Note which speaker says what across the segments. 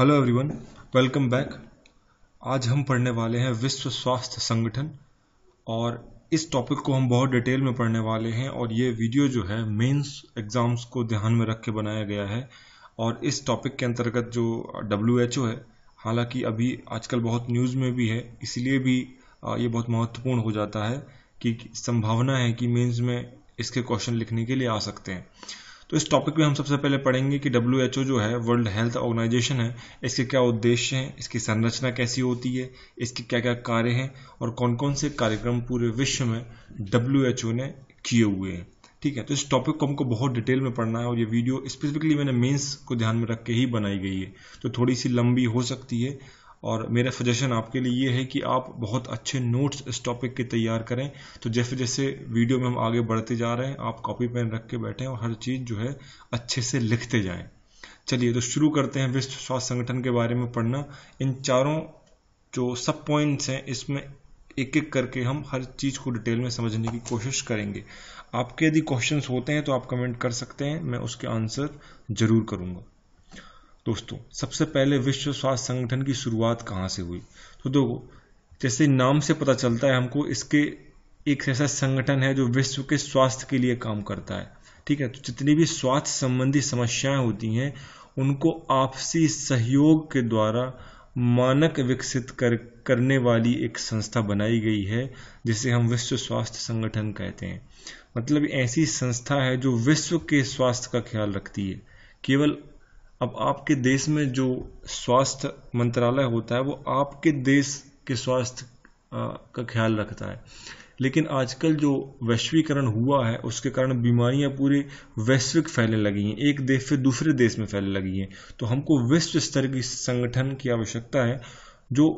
Speaker 1: hello everyone welcome back आज हम पढ़ने वाले हैं विश्व स्वास्थ्य संगठन और इस टॉपिक को हम बहुत डिटेल में पढ़ने वाले हैं और ये वीडियो जो है मेंस एग्ज़ाम्स को ध्यान में रख के बनाया गया है और इस टॉपिक के अंतर्गत जो डब्ल्यू है हालांकि अभी आजकल बहुत न्यूज़ में भी है इसलिए भी ये बहुत महत्वपूर्ण हो जाता है कि संभावना है कि मेंस में इसके क्वेश्चन लिखने के लिए आ सकते हैं तो इस टॉपिक में हम सबसे पहले पढ़ेंगे कि डब्ल्यू जो है वर्ल्ड हेल्थ ऑर्गेनाइजेशन है इसके क्या उद्देश्य हैं इसकी संरचना कैसी होती है इसके क्या क्या कार्य हैं और कौन कौन से कार्यक्रम पूरे विश्व में डब्ल्यू ने किए हुए हैं ठीक है तो इस टॉपिक को हमको बहुत डिटेल में पढ़ना है और ये वीडियो स्पेसिफिकली मैंने मेंस को ध्यान में रख के ही बनाई गई है तो थोड़ी सी लंबी हो सकती है और मेरा सजेशन आपके लिए ये है कि आप बहुत अच्छे नोट्स इस टॉपिक के तैयार करें तो जैसे जैसे वीडियो में हम आगे बढ़ते जा रहे हैं आप कॉपी पेन रख के बैठें और हर चीज़ जो है अच्छे से लिखते जाएं चलिए तो शुरू करते हैं विश्व स्वास्थ्य संगठन के बारे में पढ़ना इन चारों जो सब पॉइंट्स हैं इसमें एक एक करके हम हर चीज़ को डिटेल में समझने की कोशिश करेंगे आपके यदि क्वेश्चंस होते हैं तो आप कमेंट कर सकते हैं मैं उसके आंसर ज़रूर करूँगा दोस्तों सबसे पहले विश्व स्वास्थ्य संगठन की शुरुआत कहाँ से हुई तो देखो जैसे नाम से पता चलता है हमको इसके एक ऐसा संगठन है जो विश्व के स्वास्थ्य के लिए काम करता है ठीक है तो जितनी भी स्वास्थ्य संबंधी समस्याएं होती हैं उनको आपसी सहयोग के द्वारा मानक विकसित कर करने वाली एक संस्था बनाई गई है जिसे हम विश्व स्वास्थ्य संगठन कहते हैं मतलब ऐसी संस्था है जो विश्व के स्वास्थ्य का ख्याल रखती है केवल अब आपके देश में जो स्वास्थ्य मंत्रालय होता है वो आपके देश के स्वास्थ्य का ख्याल रखता है लेकिन आजकल जो वैश्वीकरण हुआ है उसके कारण बीमारियां पूरे वैश्विक फैलने लगी हैं एक देश से दूसरे देश में फैलने लगी हैं तो हमको विश्व स्तर की संगठन की आवश्यकता है जो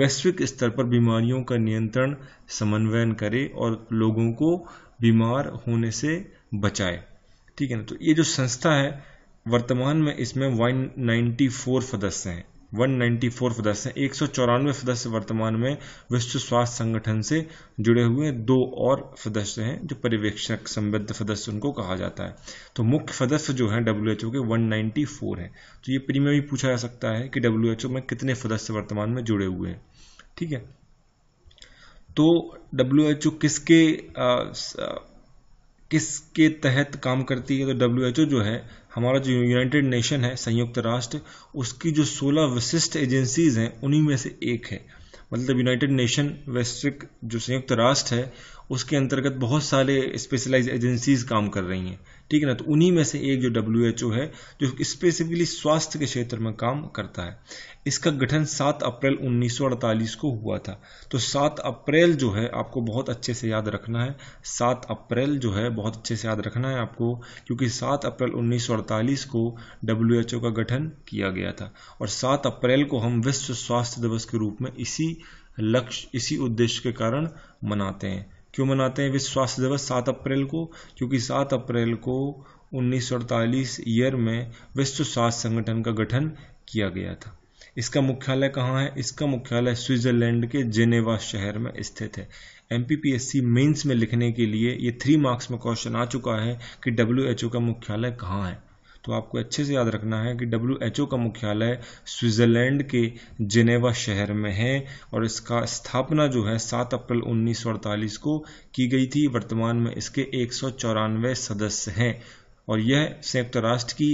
Speaker 1: वैश्विक स्तर पर बीमारियों का नियंत्रण समन्वयन करे और लोगों को बीमार होने से बचाए ठीक है ना तो ये जो संस्था है वर्तमान में इसमें 194 सदस्य हैं 194 सदस्य हैं एक सदस्य वर्तमान में विश्व स्वास्थ्य संगठन से जुड़े हुए दो और सदस्य हैं जो पर्यवेक्षक संबद्ध सदस्य उनको कहा जाता है तो मुख्य सदस्य जो हैं डब्ल्यू के 194 हैं तो ये प्रीमियम भी पूछा जा सकता है कि डब्ल्यू में कितने सदस्य वर्तमान में जुड़े हुए हैं ठीक है तो डब्ल्यू किसके आ, किसके तहत काम करती है तो डब्ल्यू जो है हमारा जो यूनाइटेड नेशन है संयुक्त राष्ट्र उसकी जो 16 विशिष्ट एजेंसीज हैं उन्हीं में से एक है मतलब यूनाइटेड नेशन वैश्विक जो संयुक्त राष्ट्र है उसके अंतर्गत बहुत सारे स्पेशलाइज एजेंसीज काम कर रही हैं ठीक है ना तो उन्हीं में से एक जो डब्ल्यू है जो स्पेसिफिकली स्वास्थ्य के क्षेत्र में काम करता है इसका गठन 7 अप्रैल 1948 को हुआ था तो 7 अप्रैल जो है आपको बहुत अच्छे से याद रखना है 7 अप्रैल जो है बहुत अच्छे से याद रखना है आपको क्योंकि 7 अप्रैल 1948 को डब्ल्यू का गठन किया गया था और 7 अप्रैल को हम विश्व स्वास्थ्य दिवस के रूप में इसी लक्ष्य इसी उद्देश्य के कारण मनाते हैं क्यों मनाते हैं विश्व स्वास्थ्य दिवस सात अप्रैल को क्योंकि सात अप्रैल को उन्नीस ईयर में विश्व स्वास्थ्य संगठन का गठन किया गया था इसका मुख्यालय कहाँ है इसका मुख्यालय स्विट्जरलैंड के जेनेवा शहर में स्थित है एम मेंस में लिखने के लिए ये थ्री मार्क्स में क्वेश्चन आ चुका है कि डब्ल्यू का मुख्यालय कहाँ है तो आपको अच्छे से याद रखना है कि डब्ल्यू का मुख्यालय स्विट्ज़रलैंड के जेनेवा शहर में है और इसका स्थापना जो है 7 अप्रैल 1948 को की गई थी वर्तमान में इसके एक सदस्य हैं और यह संयुक्त राष्ट्र की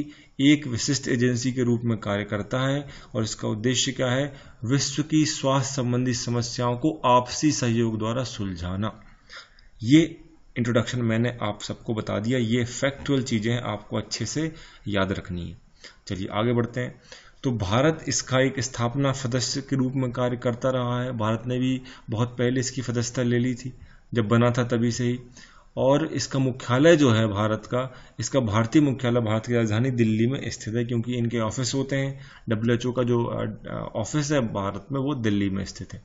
Speaker 1: एक विशिष्ट एजेंसी के रूप में कार्य करता है और इसका उद्देश्य क्या है विश्व की स्वास्थ्य संबंधी समस्याओं को आपसी सहयोग द्वारा सुलझाना ये इंट्रोडक्शन मैंने आप सबको बता दिया ये फैक्टुअल चीज़ें आपको अच्छे से याद रखनी है चलिए आगे बढ़ते हैं तो भारत इसका एक स्थापना सदस्य के रूप में कार्य करता रहा है भारत ने भी बहुत पहले इसकी सदस्यता ले ली थी जब बना था तभी से ही और इसका मुख्यालय जो है भारत का इसका भारतीय मुख्यालय भारत की राजधानी दिल्ली में स्थित है क्योंकि इनके ऑफिस होते हैं डब्ल्यू का जो ऑफिस है भारत में वो दिल्ली में स्थित है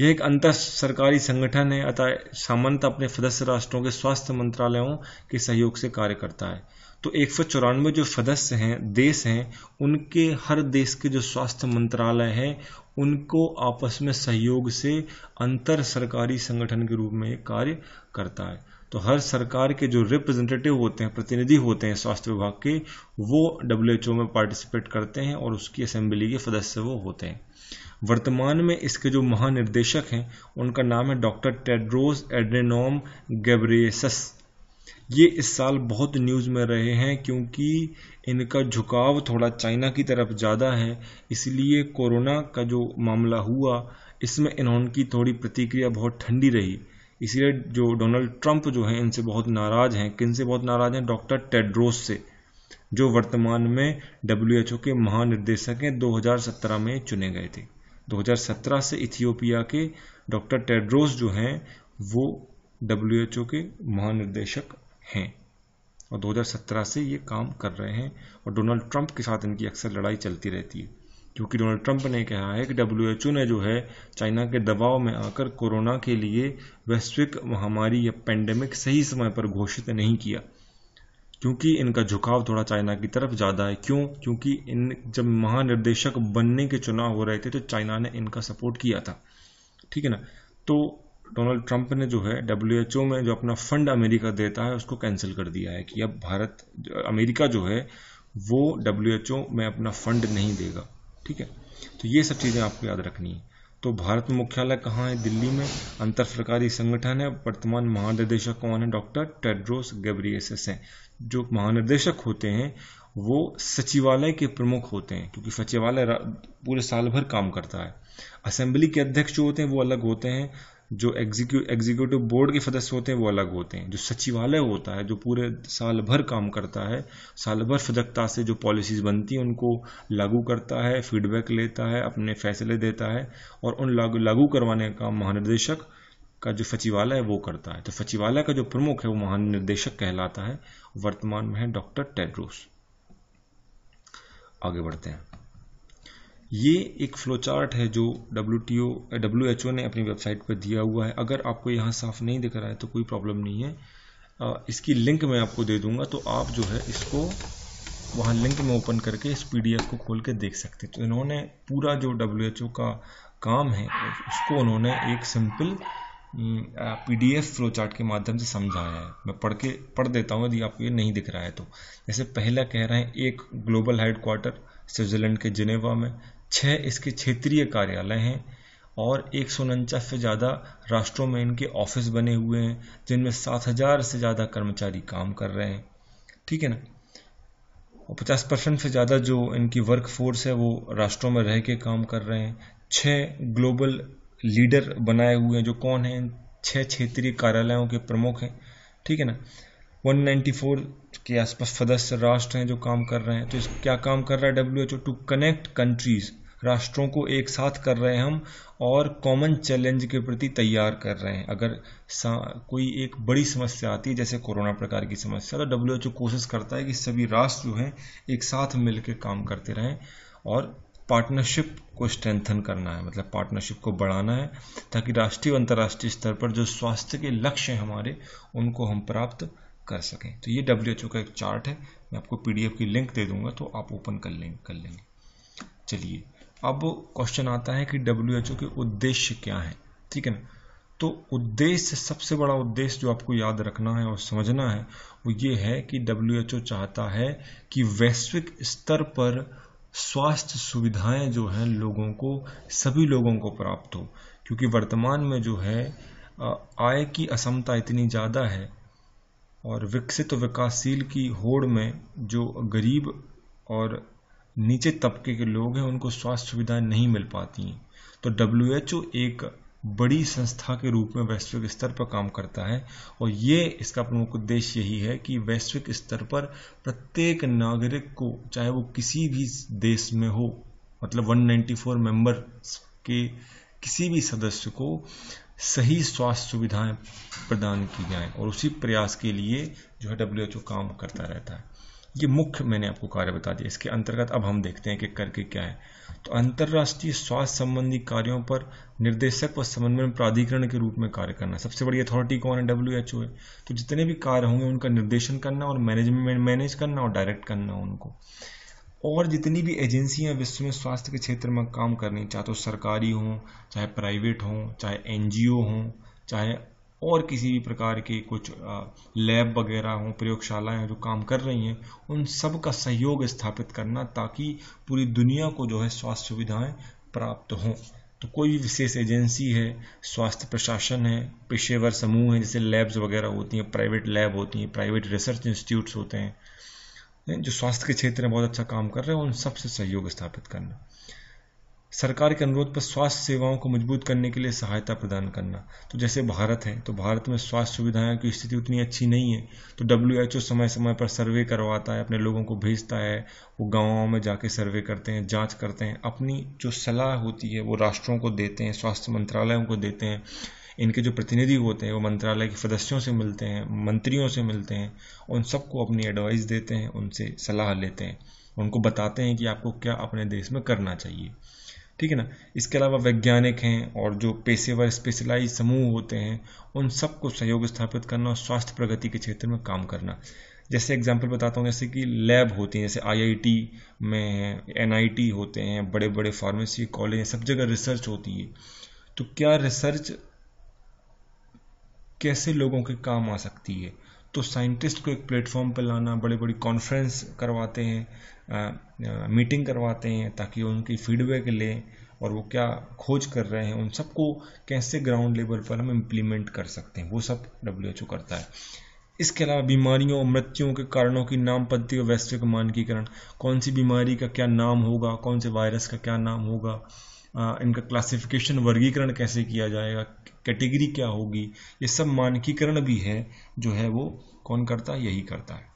Speaker 1: यह एक अंतर सरकारी संगठन है अतः सामंत अपने सदस्य राष्ट्रों के स्वास्थ्य मंत्रालयों के सहयोग से कार्य करता है तो एक सौ चौरानवे जो सदस्य हैं देश हैं उनके हर देश के जो स्वास्थ्य मंत्रालय हैं उनको आपस में सहयोग से अंतर सरकारी संगठन के रूप में कार्य करता है तो हर सरकार के जो रिप्रेजेंटेटिव होते हैं प्रतिनिधि होते हैं स्वास्थ्य विभाग के वो डब्ल्यूएचओ में पार्टिसिपेट करते हैं और उसकी असेंबली के सदस्य वो होते हैं वर्तमान में इसके जो महानिर्देशक हैं उनका नाम है डॉक्टर टेड्रोस एड्रेनोम गैब्रियसस ये इस साल बहुत न्यूज़ में रहे हैं क्योंकि इनका झुकाव थोड़ा चाइना की तरफ ज़्यादा है इसलिए कोरोना का जो मामला हुआ इसमें इन्होंने थोड़ी प्रतिक्रिया बहुत ठंडी रही इसलिए जो डोनाल्ड ट्रंप जो हैं इनसे बहुत नाराज़ हैं किन से बहुत नाराज़ हैं डॉक्टर टेड्रोस से जो वर्तमान में डब्ल्यू के महानिर्देशक हैं 2017 में चुने गए थे 2017 से इथियोपिया के डॉक्टर टेड्रोस जो हैं वो डब्ल्यू के महानिर्देशक हैं और 2017 से ये काम कर रहे हैं और डोनाल्ड ट्रंप के साथ इनकी अक्सर लड़ाई चलती रहती है क्योंकि डोनाल्ड ट्रंप ने कहा है कि डब्ल्यू ने जो है चाइना के दबाव में आकर कोरोना के लिए वैश्विक महामारी या पेंडेमिक सही समय पर घोषित नहीं किया क्योंकि इनका झुकाव थोड़ा चाइना की तरफ ज़्यादा है क्यों क्योंकि इन जब महानिर्देशक बनने के चुनाव हो रहे थे तो चाइना ने इनका सपोर्ट किया था ठीक है ना तो डोनाल्ड ट्रंप ने जो है डब्ल्यू में जो अपना फंड अमेरिका देता है उसको कैंसिल कर दिया है कि अब भारत अमेरिका जो है वो डब्ल्यू में अपना फंड नहीं देगा ठीक है तो ये सब चीज़ें आपको याद रखनी है तो भारत में मुख्यालय कहाँ है दिल्ली में अंतर सरकारी संगठन है वर्तमान महानिर्देशक कौन है डॉक्टर टेड्रोस गैब्रियसस हैं जो महानिर्देशक होते हैं वो सचिवालय के प्रमुख होते हैं क्योंकि सचिवालय पूरे साल भर काम करता है असेंबली के अध्यक्ष जो होते हैं वो अलग होते हैं जो एग्जीक्यू एग्जीक्यूटिव बोर्ड के सदस्य होते हैं वो अलग होते हैं जो सचिवालय होता है जो पूरे साल भर काम करता है साल भर सजगता से जो पॉलिसीज बनती हैं उनको लागू करता है फीडबैक लेता है अपने फैसले देता है और उन लागू लागू करवाने का महानिर्देशक का जो सचिवालय है वो करता है तो सचिवालय का जो प्रमुख है वो महानिर्देशक कहलाता है वर्तमान में है डॉक्टर टेड्रोस आगे बढ़ते हैं ये एक फ्लोचार्ट है जो W T O W H O ने अपनी वेबसाइट पर दिया हुआ है अगर आपको यहाँ साफ नहीं दिख रहा है तो कोई प्रॉब्लम नहीं है इसकी लिंक मैं आपको दे दूंगा तो आप जो है इसको वहाँ लिंक में ओपन करके इस पी को खोल के देख सकते हैं तो इन्होंने पूरा जो डब्ल्यू एच ओ का काम है उसको उन्होंने एक simple P D F flow chart के माध्यम से समझाया है मैं पढ़ के पढ़ देता हूँ यदि आपको ये नहीं दिख रहा है तो जैसे पहला कह रहे हैं एक ग्लोबल हेड क्वार्टर स्विट्जरलैंड के जिनेवा में छः इसके क्षेत्रीय कार्यालय हैं और एक से ज़्यादा राष्ट्रों में इनके ऑफिस बने हुए हैं जिनमें सात हज़ार से ज़्यादा कर्मचारी काम कर रहे हैं ठीक है ना और पचास परसेंट से ज़्यादा जो इनकी वर्क फोर्स है वो राष्ट्रों में रह के काम कर रहे हैं छः ग्लोबल लीडर बनाए हुए हैं जो कौन हैं छः क्षेत्रीय कार्यालयों के प्रमुख हैं ठीक है ना 194 के आसपास सदस्य राष्ट्र हैं जो काम कर रहे हैं तो इस क्या काम कर रहा है W H O to connect countries राष्ट्रों को एक साथ कर रहे हैं हम और कॉमन चैलेंज के प्रति तैयार कर रहे हैं अगर कोई एक बड़ी समस्या आती है जैसे कोरोना प्रकार की समस्या तो डब्ल्यू एच ओ कोशिश करता है कि सभी राष्ट्र जो हैं एक साथ मिलकर काम करते रहें और पार्टनरशिप को स्ट्रेंथन करना है मतलब पार्टनरशिप को बढ़ाना है ताकि राष्ट्रीय और अंतर्राष्ट्रीय स्तर पर जो स्वास्थ्य के लक्ष्य हैं हमारे उनको हम प्राप्त कर सकें तो ये डब्ल्यू का एक चार्ट है मैं आपको पीडीएफ की लिंक दे दूंगा तो आप ओपन कर लेंगे कर लेंगे चलिए अब क्वेश्चन आता है कि डब्ल्यू के उद्देश्य क्या है ठीक है ना तो उद्देश्य सबसे बड़ा उद्देश्य जो आपको याद रखना है और समझना है वो ये है कि डब्ल्यू चाहता है कि वैश्विक स्तर पर स्वास्थ्य सुविधाएं जो हैं लोगों को सभी लोगों को प्राप्त हो क्योंकि वर्तमान में जो है आय की असमता इतनी ज़्यादा है और विकसित विकासशील की होड़ में जो गरीब और नीचे तबके के लोग हैं उनको स्वास्थ्य सुविधाएं नहीं मिल पाती हैं तो डब्ल्यू एक बड़ी संस्था के रूप में वैश्विक स्तर पर काम करता है और ये इसका प्रमुख उद्देश्य यही है कि वैश्विक स्तर पर प्रत्येक नागरिक को चाहे वो किसी भी देश में हो मतलब 194 मेंबर्स के किसी भी सदस्य को सही स्वास्थ्य सुविधाएं प्रदान की जाएं और उसी प्रयास के लिए जो है डब्ल्यू एच ओ काम करता रहता है ये मुख्य मैंने आपको कार्य बता दिया इसके अंतर्गत अब हम देखते हैं कि करके क्या है तो अंतर्राष्ट्रीय स्वास्थ्य संबंधी कार्यों पर निर्देशक व समन्वय प्राधिकरण के रूप में कार्य करना सबसे बड़ी अथॉरिटी कौन है डब्ल्यू एच ओ है तो जितने भी कार्य होंगे उनका निर्देशन करना और मैनेजमेंट मैनेज करना और डायरेक्ट करना उनको और जितनी भी एजेंसियां विश्व में स्वास्थ्य के क्षेत्र में काम करनी चाहे तो सरकारी हों चाहे प्राइवेट हों चाहे एन हों चाहे और किसी भी प्रकार के कुछ लैब वगैरह हों प्रयोगशालाएं जो काम कर रही हैं उन सब का सहयोग स्थापित करना ताकि पूरी दुनिया को जो है स्वास्थ्य सुविधाएं प्राप्त हों तो कोई भी विशेष एजेंसी है स्वास्थ्य प्रशासन है पेशेवर समूह है जैसे लैब्स वगैरह होती हैं प्राइवेट लैब होती हैं प्राइवेट रिसर्च इंस्टीट्यूट्स होते हैं जो स्वास्थ्य के क्षेत्र में बहुत अच्छा काम कर रहे हैं उन सबसे सहयोग स्थापित करना सरकार के अनुरोध पर स्वास्थ्य सेवाओं को मजबूत करने के लिए सहायता प्रदान करना तो जैसे भारत है तो भारत में स्वास्थ्य सुविधाएं की स्थिति उतनी अच्छी नहीं है तो डब्ल्यू एच ओ समय समय पर सर्वे करवाता है अपने लोगों को भेजता है वो गाँवों में जाके सर्वे करते हैं जांच करते हैं अपनी जो सलाह होती है वो राष्ट्रों को देते हैं स्वास्थ्य मंत्रालयों को देते हैं इनके जो प्रतिनिधि होते हैं वो मंत्रालय के सदस्यों से मिलते हैं मंत्रियों से मिलते हैं उन सबको अपनी एडवाइस देते हैं उनसे सलाह लेते हैं उनको बताते हैं कि आपको क्या अपने देश में करना चाहिए ठीक है ना इसके अलावा वैज्ञानिक हैं और जो पेशेवर स्पेशलाइज समूह होते हैं उन सबको सहयोग स्थापित करना और स्वास्थ्य प्रगति के क्षेत्र में काम करना जैसे एग्जाम्पल बताता हूँ जैसे कि लैब होती हैं जैसे आईआईटी में एन होते हैं बड़े बड़े फार्मेसी कॉलेज सब जगह रिसर्च होती है तो क्या रिसर्च कैसे लोगों के काम आ सकती है तो साइंटिस्ट को एक प्लेटफॉर्म पर लाना बड़ी बड़ी कॉन्फ्रेंस करवाते हैं आ, आ, मीटिंग करवाते हैं ताकि उनकी फीडबैक लें और वो क्या खोज कर रहे हैं उन सबको कैसे ग्राउंड लेवल पर हम इम्प्लीमेंट कर सकते हैं वो सब डब्ल्यू करता है इसके अलावा बीमारियों और मृत्युओं के कारणों की नाम पद्धति और वैश्विक मानकीकरण कौन सी बीमारी का क्या नाम होगा कौन से वायरस का क्या नाम होगा इनका क्लासिफिकेशन वर्गीकरण कैसे किया जाएगा कैटेगरी क्या होगी ये सब मानकीकरण भी है जो है वो कौन करता है यही करता है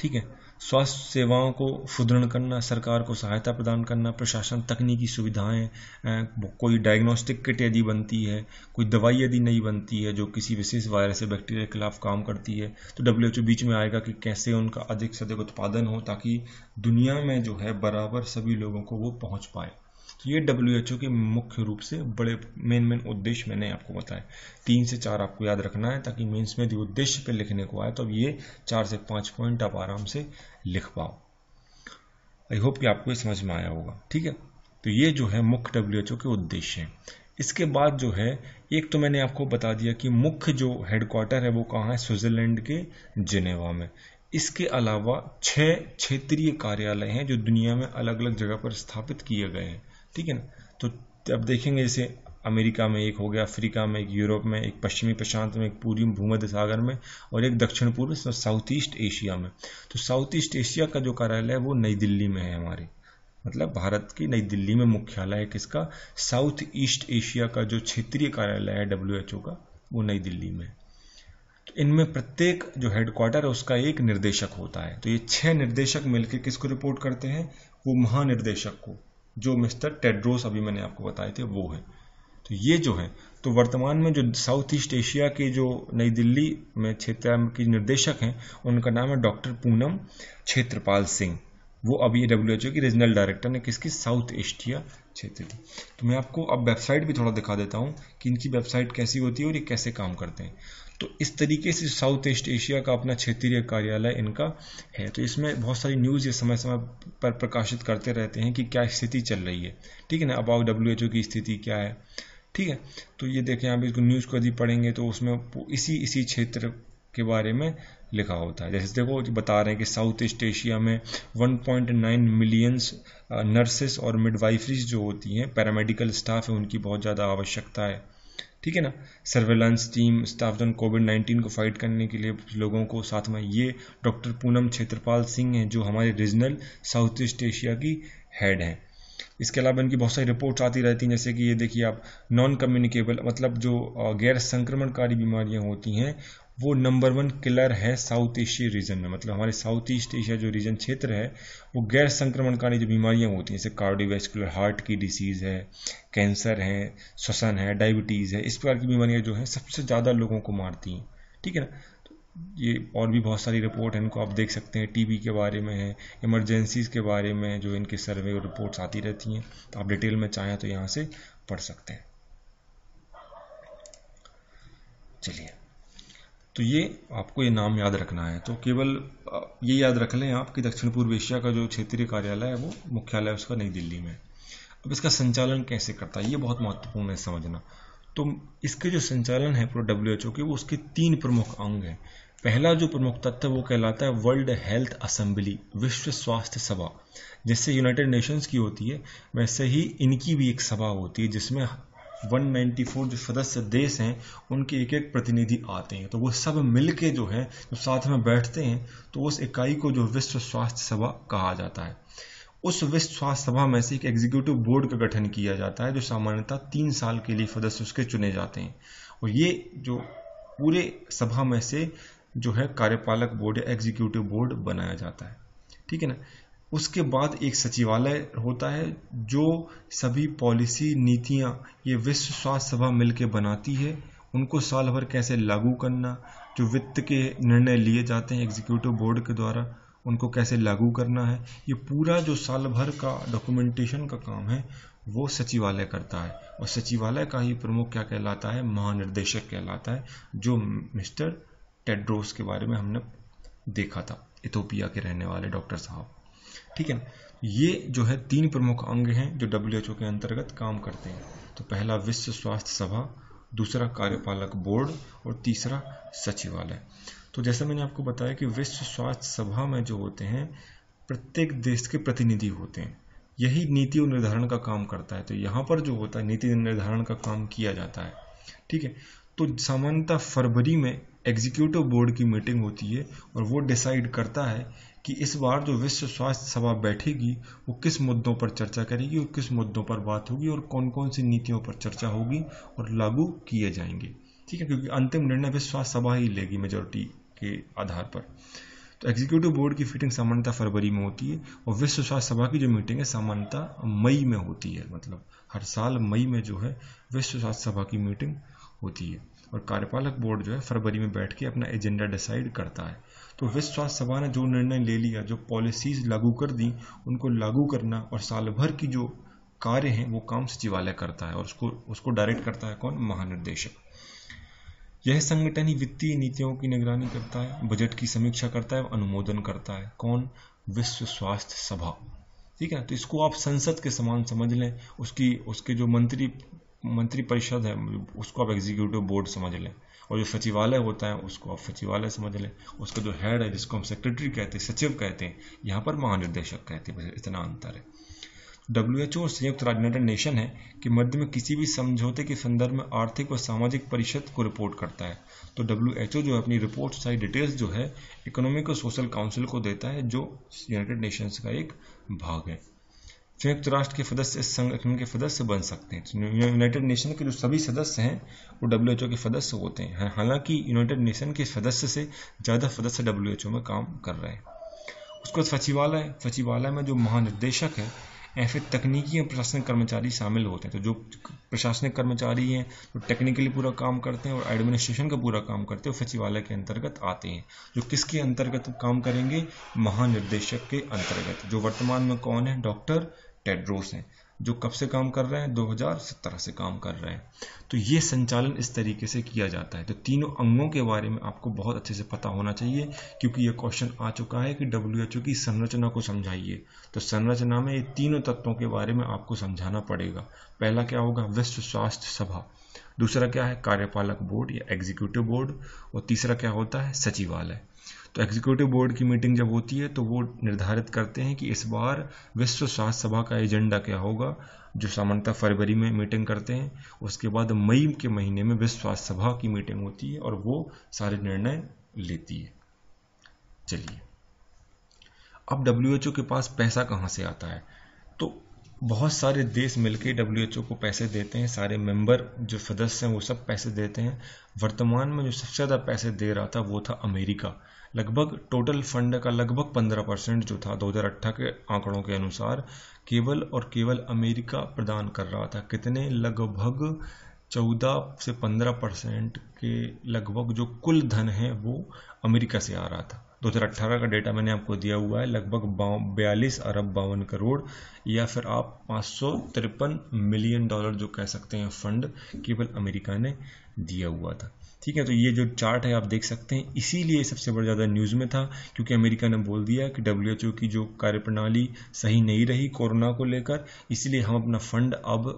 Speaker 1: ठीक है स्वास्थ्य सेवाओं को सुदृढ़ करना सरकार को सहायता प्रदान करना प्रशासन तकनीकी सुविधाएं कोई डायग्नोस्टिक किट यदि बनती है कोई दवाई यदि नहीं बनती है जो किसी विशेष वायरस या बैक्टीरिया के खिलाफ काम करती है तो डब्ल्यू बीच में आएगा कि कैसे उनका अधिक से अधिक उत्पादन हो ताकि दुनिया में जो है बराबर सभी लोगों को वो पहुँच पाए ये डब्ल्यू के मुख्य रूप से बड़े मेन मेन उद्देश्य मैंने आपको बताए तीन से चार आपको याद रखना है ताकि मेंस में उद्देश्य पे लिखने को आए तो अब ये चार से पांच पॉइंट आप आराम से लिख पाओ आई होप कि आपको ये समझ में आया होगा ठीक है तो ये जो है मुख्य डब्ल्यू के उद्देश्य हैं इसके बाद जो है एक तो मैंने आपको बता दिया कि मुख्य जो हेडक्वार्टर है वो कहाँ है स्विट्जरलैंड के जिनेवा में इसके अलावा छह क्षेत्रीय कार्यालय हैं जो दुनिया में अलग अलग जगह पर स्थापित किए गए हैं ठीक है ना तो अब देखेंगे जैसे अमेरिका में एक हो गया अफ्रीका में एक यूरोप में एक पश्चिमी प्रशांत में एक पूर्वी भूमध्य सागर में और एक दक्षिण पूर्व साउथ ईस्ट एशिया में तो साउथ ईस्ट एशिया का जो कार्यालय है वो नई दिल्ली में है हमारे मतलब भारत की नई दिल्ली में मुख्यालय है किसका साउथ ईस्ट एशिया का जो क्षेत्रीय कार्यालय है डब्ल्यू का वो नई दिल्ली में तो इनमें प्रत्येक जो हेडक्वार्टर है उसका एक निर्देशक होता है तो ये छह निर्देशक मिलकर किसको रिपोर्ट करते हैं वो महानिर्देशक को जो मिस्टर टेड्रोस अभी मैंने आपको बताए थे वो है तो ये जो है तो वर्तमान में जो साउथ ईस्ट एशिया के जो नई दिल्ली में क्षेत्र की निर्देशक हैं उनका नाम है डॉक्टर पूनम क्षेत्रपाल सिंह वो अभी डब्ल्यू की रीजनल डायरेक्टर ने किसकी साउथ एशिया क्षेत्र की तो मैं आपको अब वेबसाइट भी थोड़ा दिखा देता हूँ कि इनकी वेबसाइट कैसी होती है और ये कैसे काम करते हैं तो इस तरीके से साउथ ईस्ट एशिया का अपना क्षेत्रीय कार्यालय इनका है तो इसमें बहुत सारी न्यूज़ ये समय समय पर प्रकाशित करते रहते हैं कि क्या स्थिति चल रही है ठीक है ना अबाउट डब्ल्यू की स्थिति क्या है ठीक है तो ये देखें आप इसको न्यूज़ को यदि पढ़ेंगे तो उसमें इसी इसी क्षेत्र के बारे में लिखा होता है जैसे देखो बता रहे हैं कि साउथ ईस्ट एशिया में 1.9 मिलियंस नर्सेस और मिडवाइफरीज जो होती हैं पैरामेडिकल स्टाफ है उनकी बहुत ज़्यादा आवश्यकता है ठीक है ना surveillance team staff on COVID nineteen को फाइट करने के लिए लोगों को साथ में ये डॉक्टर पूनम क्षेत्रपाल सिंह हैं जो हमारे रीजनल साउथ ईस्ट एशिया की हेड हैं इसके अलावा इनकी बहुत सारी रिपोर्ट्स आती रहती हैं जैसे कि ये देखिए आप नॉन कम्युनिकेबल मतलब जो गैर संक्रमणकारी बीमारियां होती हैं वो नंबर वन किलर है साउथ एशिया रीजन में मतलब हमारे साउथ ईस्ट एशिया जो रीजन क्षेत्र है वो गैर संक्रमणकारी जो बीमारियां होती हैं जैसे कार्डियोवेस्कुलर हार्ट की डिसीज़ है कैंसर है श्वसन है डायबिटीज़ है इस प्रकार की बीमारियां जो है सबसे ज़्यादा लोगों को मारती हैं ठीक है ना तो ये और भी बहुत सारी रिपोर्ट है इनको आप देख सकते हैं टीबी के बारे में है इमरजेंसीज़ के बारे में जो इनके सर्वे और रिपोर्ट्स आती रहती हैं तो आप डिटेल में चाहें तो यहाँ से पढ़ सकते हैं चलिए तो ये आपको ये नाम याद रखना है तो केवल ये याद रख लें आप कि दक्षिण पूर्व एशिया का जो क्षेत्रीय कार्यालय है वो मुख्यालय उसका नई दिल्ली में अब इसका संचालन कैसे करता है ये बहुत महत्वपूर्ण है समझना तो इसके जो संचालन है पूरा डब्ल्यू एच ओ के वो उसके तीन प्रमुख अंग हैं पहला जो प्रमुख तत्व वो कहलाता है वर्ल्ड हेल्थ असेंबली विश्व स्वास्थ्य सभा जैसे यूनाइटेड नेशंस की होती है वैसे ही इनकी भी एक सभा होती है जिसमें 194 जो सदस्य देश हैं उनके एक एक प्रतिनिधि आते हैं तो वो सब मिलके जो है जो साथ में बैठते हैं तो उस इकाई को जो विश्व स्वास्थ्य सभा कहा जाता है उस विश्व स्वास्थ्य सभा में से एक एग्जीक्यूटिव बोर्ड का गठन किया जाता है जो सामान्यतः तीन साल के लिए सदस्य उसके चुने जाते हैं और ये जो पूरे सभा में से जो है कार्यपालक बोर्ड या एग्जीक्यूटिव बोर्ड बनाया जाता है ठीक है ना उसके बाद एक सचिवालय होता है जो सभी पॉलिसी नीतियां ये विश्व स्वास्थ्य सभा मिलकर बनाती है उनको साल भर कैसे लागू करना जो वित्त के निर्णय लिए जाते हैं एग्जीक्यूटिव बोर्ड के द्वारा उनको कैसे लागू करना है ये पूरा जो साल भर का डॉक्यूमेंटेशन का काम है वो सचिवालय करता है और सचिवालय का ही प्रमुख क्या कहलाता है महानिर्देशक कहलाता है जो मिस्टर टेड्रोस के बारे में हमने देखा था इथोपिया के रहने वाले डॉक्टर साहब ठीक है ये जो है तीन प्रमुख अंग हैं जो डब्ल्यू के अंतर्गत काम करते हैं तो पहला विश्व स्वास्थ्य सभा दूसरा कार्यपालक बोर्ड और तीसरा सचिवालय तो जैसा मैंने आपको बताया कि विश्व स्वास्थ्य सभा में जो होते हैं प्रत्येक देश के प्रतिनिधि होते हैं यही नीति निर्धारण का काम करता है तो यहाँ पर जो होता है नीति निर्धारण का काम किया जाता है ठीक है तो सामान्यतः फरवरी में एग्जीक्यूटिव बोर्ड की मीटिंग होती है और वो डिसाइड करता है कि इस बार जो विश्व स्वास्थ्य सभा बैठेगी वो किस मुद्दों पर चर्चा करेगी और किस मुद्दों पर बात होगी और कौन कौन सी नीतियों पर चर्चा होगी और लागू किए जाएंगे ठीक है क्योंकि अंतिम निर्णय विश्व स्वास्थ्य सभा ही लेगी मेजोरिटी के आधार पर तो एग्जीक्यूटिव बोर्ड की फीटिंग सामान्यतः फरवरी में होती है और विश्व स्वास्थ्य सभा की जो मीटिंग है सामान्यता मई में होती है मतलब हर साल मई में जो है विश्व स्वास्थ्य सभा की मीटिंग होती है और कार्यपालक बोर्ड जो है फरवरी में बैठ के अपना एजेंडा डिसाइड करता है तो विश्व स्वास्थ्य सभा ने जो निर्णय ले लिया जो पॉलिसीज लागू कर दी उनको लागू करना और साल भर की जो कार्य हैं वो काम सचिवालय करता है और उसको उसको डायरेक्ट करता है कौन महानिर्देशक यह संगठन ही वित्तीय नीतियों की निगरानी करता है बजट की समीक्षा करता है अनुमोदन करता है कौन विश्व स्वास्थ्य सभा ठीक है तो इसको आप संसद के समान समझ लें उसकी उसके जो मंत्री मंत्रिपरिषद है उसको आप एग्जीक्यूटिव बोर्ड समझ लें और जो सचिवालय होता है उसको आप सचिवालय समझ लें उसका जो हेड है जिसको हम सेक्रेटरी कहते हैं सचिव कहते हैं यहाँ पर महानिर्देशक कहते हैं इतना अंतर है डब्ल्यू एच ओ संयुक्त राज्य यूनाइटेड नेशन है कि मध्य में किसी भी समझौते के संदर्भ में आर्थिक और सामाजिक परिषद को रिपोर्ट करता है तो डब्ल्यू एच ओ जो है अपनी रिपोर्ट सारी डिटेल्स जो है इकोनॉमिक और सोशल काउंसिल को देता है जो यूनाइटेड नेशंस का एक भाग है संयुक्त राष्ट्र के सदस्य इस संगठन के सदस्य बन सकते हैं यूनाइटेड तो नेशन के जो सभी सदस्य हैं वो डब्ल्यू के सदस्य होते हैं हाँ, हालांकि यूनाइटेड नेशन के सदस्य से ज़्यादा सदस्य डब्ल्यू में काम कर रहे हैं उसको सचिवालय सचिवालय में जो महानिर्देशक है ऐसे तकनीकी और प्रशासनिक कर्मचारी शामिल होते हैं तो जो प्रशासनिक कर्मचारी हैं जो टेक्निकली पूरा काम करते हैं और एडमिनिस्ट्रेशन का पूरा काम करते हैं सचिवालय के अंतर्गत आते हैं जो किसके अंतर्गत काम करेंगे महानिर्देशक के अंतर्गत जो वर्तमान में कौन है डॉक्टर टेड्रोस हैं जो कब से काम कर रहे हैं 2017 से काम कर रहे हैं तो ये संचालन इस तरीके से किया जाता है तो तीनों अंगों के बारे में आपको बहुत अच्छे से पता होना चाहिए क्योंकि ये क्वेश्चन आ चुका है कि डब्ल्यू की संरचना को समझाइए तो संरचना में ये तीनों तत्वों के बारे में आपको समझाना पड़ेगा पहला क्या होगा विश्व स्वास्थ्य सभा दूसरा क्या है कार्यपालक बोर्ड या एग्जीक्यूटिव बोर्ड और तीसरा क्या होता है सचिवालय तो एग्जीक्यूटिव बोर्ड की मीटिंग जब होती है तो वो निर्धारित करते हैं कि इस बार विश्व स्वास्थ्य सभा का एजेंडा क्या होगा जो सामान्यतः फरवरी में मीटिंग करते हैं उसके बाद मई के महीने में विश्व स्वास्थ्य सभा की मीटिंग होती है और वो सारे निर्णय लेती है चलिए अब डब्ल्यू के पास पैसा कहाँ से आता है तो बहुत सारे देश मिलकर डब्ल्यू को पैसे देते हैं सारे मेंबर जो सदस्य हैं वो सब पैसे देते हैं वर्तमान में जो सबसे ज़्यादा पैसे दे रहा था वो था अमेरिका लगभग टोटल फंड का लगभग 15 परसेंट जो था 2018 के आंकड़ों के अनुसार केवल और केवल अमेरिका प्रदान कर रहा था कितने लगभग 14 से 15 परसेंट के लगभग जो कुल धन है वो अमेरिका से आ रहा था 2018 का डेटा मैंने आपको दिया हुआ है लगभग बयालीस अरब बावन करोड़ या फिर आप पाँच मिलियन डॉलर जो कह सकते हैं फंड केवल अमेरिका ने दिया हुआ था ठीक है तो ये जो चार्ट है आप देख सकते हैं इसीलिए सबसे बड़ा ज़्यादा न्यूज़ में था क्योंकि अमेरिका ने बोल दिया कि डब्ल्यू की जो कार्यप्रणाली सही नहीं रही कोरोना को लेकर इसलिए हम अपना फंड अब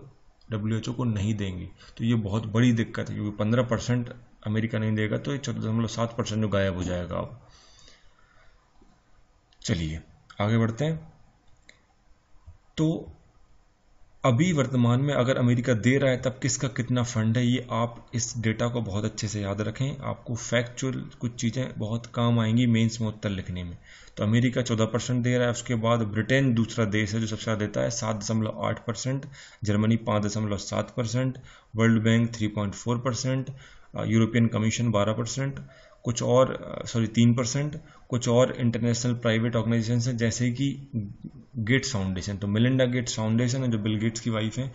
Speaker 1: डब्ल्यू को नहीं देंगे तो ये बहुत बड़ी दिक्कत है क्योंकि पंद्रह परसेंट अमेरिका नहीं देगा तो चौदह दशमलव सात परसेंट जो गायब हो जाएगा अब चलिए आगे बढ़ते हैं तो अभी वर्तमान में अगर अमेरिका दे रहा है तब किसका कितना फंड है ये आप इस डेटा को बहुत अच्छे से याद रखें आपको फैक्चुअल कुछ चीज़ें बहुत काम आएंगी मेंस में उत्तर लिखने में तो अमेरिका चौदह परसेंट दे रहा है उसके बाद ब्रिटेन दूसरा देश है जो सबसे ज़्यादा देता है सात दशमलव आठ परसेंट जर्मनी पाँच दशमलव सात percent world bank three point four percent European commission बारह परसेंट कुछ और सॉरी uh, तीन परसेंट कुछ और इंटरनेशनल प्राइवेट ऑर्गेनाइजेशन हैं जैसे कि गेट्स फाउंडेशन तो मिलिंडा गेट्स फाउंडेशन है जो बिल गेट्स की वाइफ है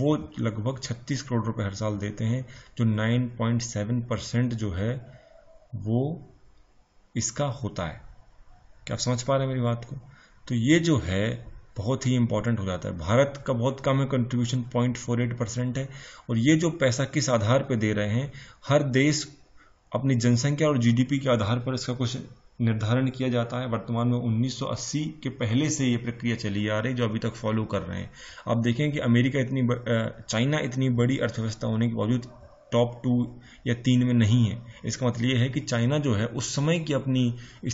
Speaker 1: वो लगभग 36 करोड़ रुपए हर साल देते हैं जो 9.7 परसेंट जो है वो इसका होता है क्या आप समझ पा रहे हैं मेरी बात को तो ये जो है बहुत ही इंपॉर्टेंट हो जाता है भारत का बहुत कम है contribution point four eight percent है और ये जो पैसा किस आधार पर दे रहे हैं हर देश अपनी जनसंख्या और जीडीपी के आधार पर इसका कुछ निर्धारण किया जाता है वर्तमान में 1980 के पहले से ये प्रक्रिया चली आ रही है जो अभी तक फॉलो कर रहे हैं आप देखें कि अमेरिका इतनी ब... चाइना इतनी बड़ी अर्थव्यवस्था होने के बावजूद टॉप टू या तीन में नहीं है इसका मतलब ये है कि चाइना जो है उस समय की अपनी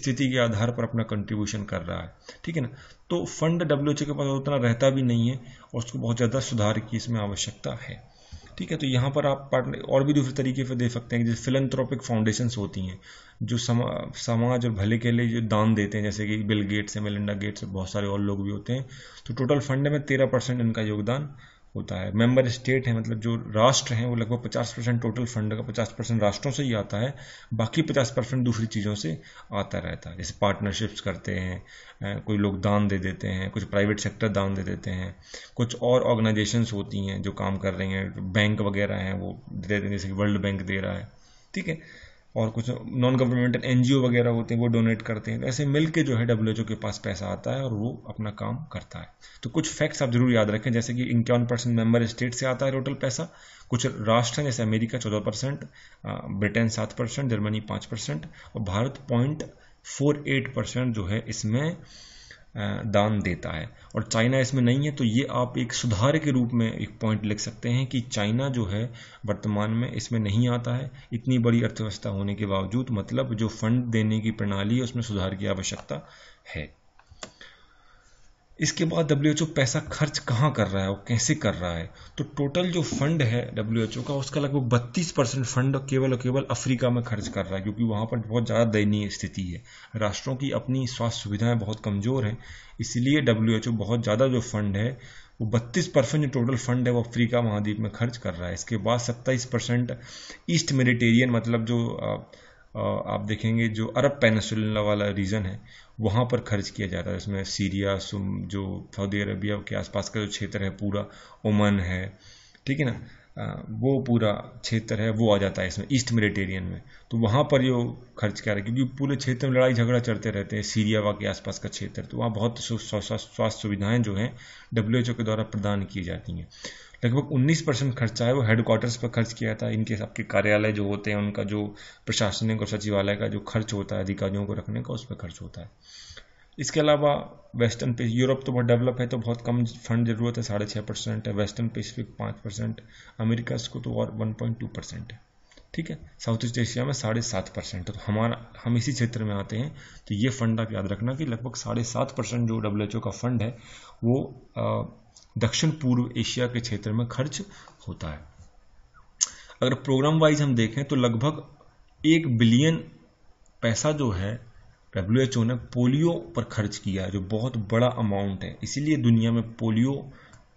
Speaker 1: स्थिति के आधार पर अपना कंट्रीब्यूशन कर रहा है ठीक है ना तो फंड डब्ल्यू के पास उतना रहता भी नहीं है और उसको बहुत ज़्यादा सुधार की इसमें आवश्यकता है ठीक है तो यहाँ पर आप पार्टनर और भी दूसरे तरीके से दे सकते हैं जैसे फिलंथ्रोपिक फाउंडेशंस होती हैं जो समा, समाज और भले के लिए जो दान देते हैं जैसे कि बिल गेट्स है मेलिंडा गेट्स बहुत सारे और लोग भी होते हैं तो टोटल फंड में तेरह परसेंट इनका योगदान होता है मेंबर स्टेट है मतलब जो राष्ट्र हैं वो लगभग 50 परसेंट टोटल फंड का 50 परसेंट राष्ट्रों से ही आता है बाकी 50 परसेंट दूसरी चीज़ों से आता रहता है जैसे पार्टनरशिप्स करते हैं कोई लोग दान दे देते हैं कुछ प्राइवेट सेक्टर दान दे देते हैं कुछ और ऑर्गेनाइजेशंस होती हैं जो काम कर रही हैं बैंक वगैरह हैं वो दे देते हैं जैसे वर्ल्ड बैंक दे रहा है ठीक है और कुछ नॉन गवर्नमेंटल एन वगैरह होते हैं वो डोनेट करते हैं तो ऐसे मिल जो है डब्ल्यू के पास पैसा आता है और वो अपना काम करता है तो कुछ फैक्ट्स आप जरूर याद रखें जैसे कि इक्यावन परसेंट मेम्बर स्टेट से आता है टोटल पैसा कुछ राष्ट्र हैं जैसे अमेरिका चौदह परसेंट ब्रिटेन सात परसेंट जर्मनी पाँच परसेंट और Bharat point four eight percent जो है इसमें दान देता है और चाइना इसमें नहीं है तो ये आप एक सुधार के रूप में एक पॉइंट लिख सकते हैं कि चाइना जो है वर्तमान में इसमें नहीं आता है इतनी बड़ी अर्थव्यवस्था होने के बावजूद मतलब जो फंड देने की प्रणाली है उसमें सुधार की आवश्यकता है इसके बाद डब्ल्यू पैसा खर्च कहाँ कर रहा है और कैसे कर रहा है तो टोटल जो फंड है डब्ल्यू का उसका लगभग बत्तीस परसेंट फंड केवल और केवल अफ्रीका में खर्च कर रहा है क्योंकि वहाँ पर बहुत ज़्यादा दयनीय स्थिति है राष्ट्रों की अपनी स्वास्थ्य सुविधाएं बहुत कमज़ोर हैं इसलिए डब्ल्यू बहुत ज़्यादा जो फंड है वो बत्तीस परसेंट जो टोटल फंड है वो अफ्रीका महाद्वीप में खर्च कर रहा है इसके बाद सत्ताईस परसेंट ईस्ट मेडिटेरियन मतलब जो आप देखेंगे जो अरब पेनसुल वाला रीजन है वहाँ पर खर्च किया जा रहा है इसमें सीरिया सुम जो सऊदी अरबिया के आसपास का जो क्षेत्र है पूरा ओमन है ठीक है ना वो पूरा क्षेत्र है वो आ जाता है इसमें ईस्ट मेडिटेरियन में तो वहाँ पर ये खर्च किया रहा है क्योंकि पूरे क्षेत्र में लड़ाई झगड़ा चलते रहते हैं सीरिया व के आसपास का क्षेत्र तो वहाँ बहुत स्वास्थ्य सुविधाएं जो हैं डब्ल्यू के द्वारा प्रदान की जाती हैं लगभग 19 परसेंट खर्चा है वो हेडक्वार्टर्स पर खर्च किया था इनके सबके कार्यालय जो होते हैं उनका जो प्रशासनिक और सचिवालय का जो खर्च होता है अधिकारियों को रखने का उस पर खर्च होता है इसके अलावा वेस्टर्न पे यूरोप तो बहुत डेवलप है तो बहुत कम फंड जरूरत है साढ़े छः परसेंट है वेस्टर्न पेसिफिक पाँच परसेंट अमेरिका को तो और वन पॉइंट टू परसेंट है ठीक है साउथ ईस्ट एशिया में साढ़े सात परसेंट तो हमारा हम इसी क्षेत्र में आते हैं तो ये फंड आप याद रखना कि लगभग साढ़े सात परसेंट जो डब्ल्यू का फंड है वो दक्षिण पूर्व एशिया के क्षेत्र में खर्च होता है अगर प्रोग्राम वाइज हम देखें तो लगभग एक बिलियन पैसा जो है डब्ल्यू ने पोलियो पर खर्च किया जो बहुत बड़ा अमाउंट है इसीलिए दुनिया में पोलियो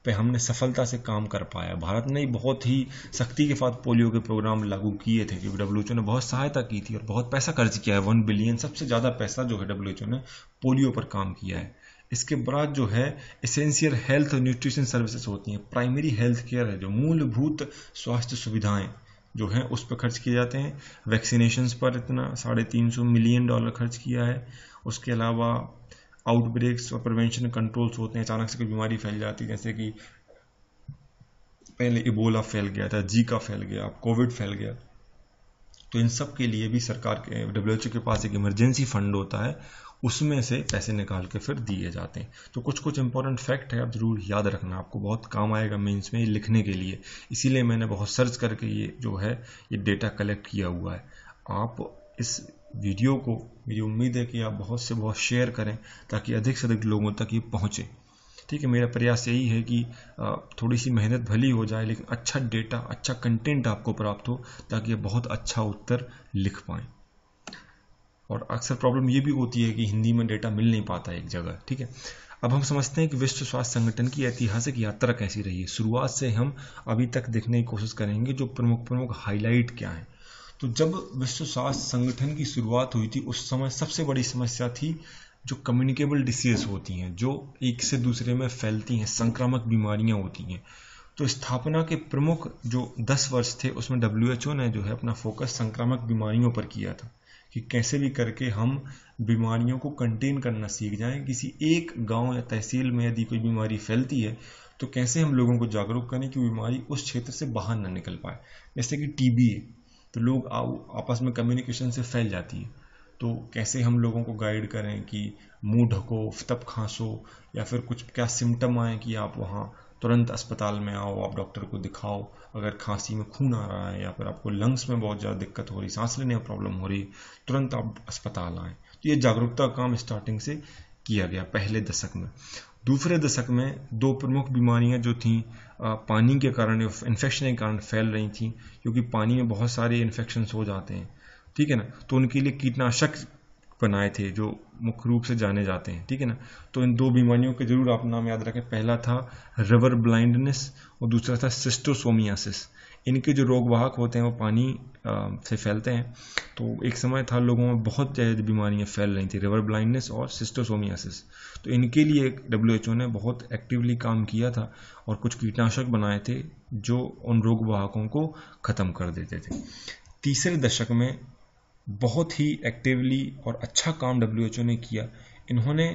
Speaker 1: पे हमने सफलता से काम कर पाया भारत ने बहुत ही सख्ती के साथ पोलियो के प्रोग्राम लागू किए थे क्योंकि डब्ल्यू ने बहुत सहायता की थी और बहुत पैसा खर्च किया है वन बिलियन सबसे ज़्यादा पैसा जो है डब्ल्यू ने पोलियो पर काम किया है इसके बाद जो है एसेंशियल हेल्थ और न्यूट्रिशन सर्विसेज होती हैं प्राइमरी हेल्थ केयर है जो मूलभूत स्वास्थ्य सुविधाएं जो हैं उस पर खर्च किए जाते हैं वैक्सीनेशंस पर इतना साढ़े तीन सौ मिलियन डॉलर खर्च किया है उसके अलावा आउटब्रेक्स और प्रिवेंशन कंट्रोल्स होते हैं अचानक से कोई बीमारी फैल जाती है जैसे कि पहले इबोला फैल गया था जीका फैल गया कोविड फैल गया तो इन सब के लिए भी सरकार के डब्ल्यू के पास एक इमरजेंसी फंड होता है उसमें से पैसे निकाल के फिर दिए जाते हैं तो कुछ कुछ इंपॉर्टेंट फैक्ट है आप ज़रूर याद रखना आपको बहुत काम आएगा मेंस में लिखने के लिए इसीलिए मैंने बहुत सर्च करके ये जो है ये डेटा कलेक्ट किया हुआ है आप इस वीडियो को मेरी उम्मीद है कि आप बहुत से बहुत शेयर करें ताकि अधिक से अधिक लोगों तक ये पहुँचे ठीक है मेरा प्रयास यही है कि थोड़ी सी मेहनत भली हो जाए लेकिन अच्छा डेटा अच्छा कंटेंट आपको प्राप्त हो ताकि आप बहुत अच्छा उत्तर लिख पाएँ और अक्सर प्रॉब्लम ये भी होती है कि हिंदी में डेटा मिल नहीं पाता एक जगह ठीक है अब हम समझते हैं कि विश्व स्वास्थ्य संगठन की ऐतिहासिक यात्रा कैसी रही है शुरुआत से हम अभी तक देखने की कोशिश करेंगे जो प्रमुख प्रमुख हाईलाइट क्या है तो जब विश्व स्वास्थ्य संगठन की शुरुआत हुई थी उस समय सबसे बड़ी समस्या थी जो कम्युनिकेबल डिसीज होती हैं जो एक से दूसरे में फैलती हैं संक्रामक बीमारियां होती हैं तो स्थापना के प्रमुख जो 10 वर्ष थे उसमें डब्ल्यू ने जो है अपना फोकस संक्रामक बीमारियों पर किया था कि कैसे भी करके हम बीमारियों को कंटेन करना सीख जाएं किसी एक गांव या तहसील में यदि कोई बीमारी फैलती है तो कैसे हम लोगों को जागरूक करें कि बीमारी उस क्षेत्र से बाहर ना निकल पाए जैसे कि टीबी है तो लोग आपस में कम्युनिकेशन से फैल जाती है तो कैसे हम लोगों को गाइड करें कि मुंह ढको तब खांसो या फिर कुछ क्या सिम्टम आए कि आप वहाँ तुरंत अस्पताल में आओ आप डॉक्टर को दिखाओ अगर खांसी में खून आ रहा है या फिर आपको लंग्स में बहुत ज़्यादा दिक्कत हो रही सांस लेने में प्रॉब्लम हो रही तुरंत आप अस्पताल आएँ तो ये जागरूकता काम स्टार्टिंग से किया गया पहले दशक में दूसरे दशक में दो प्रमुख बीमारियां जो थीं पानी के कारण इन्फेक्शन के कारण फैल रही थीं क्योंकि पानी में बहुत सारे इन्फेक्शन हो जाते हैं ठीक है ना तो उनके लिए कीटनाशक बनाए थे जो मुख्य रूप से जाने जाते हैं ठीक है ना तो इन दो बीमारियों के जरूर आप नाम याद रखें पहला था रबर ब्लाइंडनेस और दूसरा था सिस्टोसोमियासिस इनके जो रोगवाहक होते हैं वो पानी आ, से फैलते हैं तो एक समय था लोगों में बहुत ज़्यादा बीमारियां फैल रही थी रिवर ब्लाइंडनेस और सिस्टोसोमियासिस तो इनके लिए डब्ल्यू एच ओ ने बहुत एक्टिवली काम किया था और कुछ कीटनाशक बनाए थे जो उन रोगवाहकों को ख़त्म कर देते थे तीसरे दशक में बहुत ही एक्टिवली और अच्छा काम डब्ल्यू ने किया इन्होंने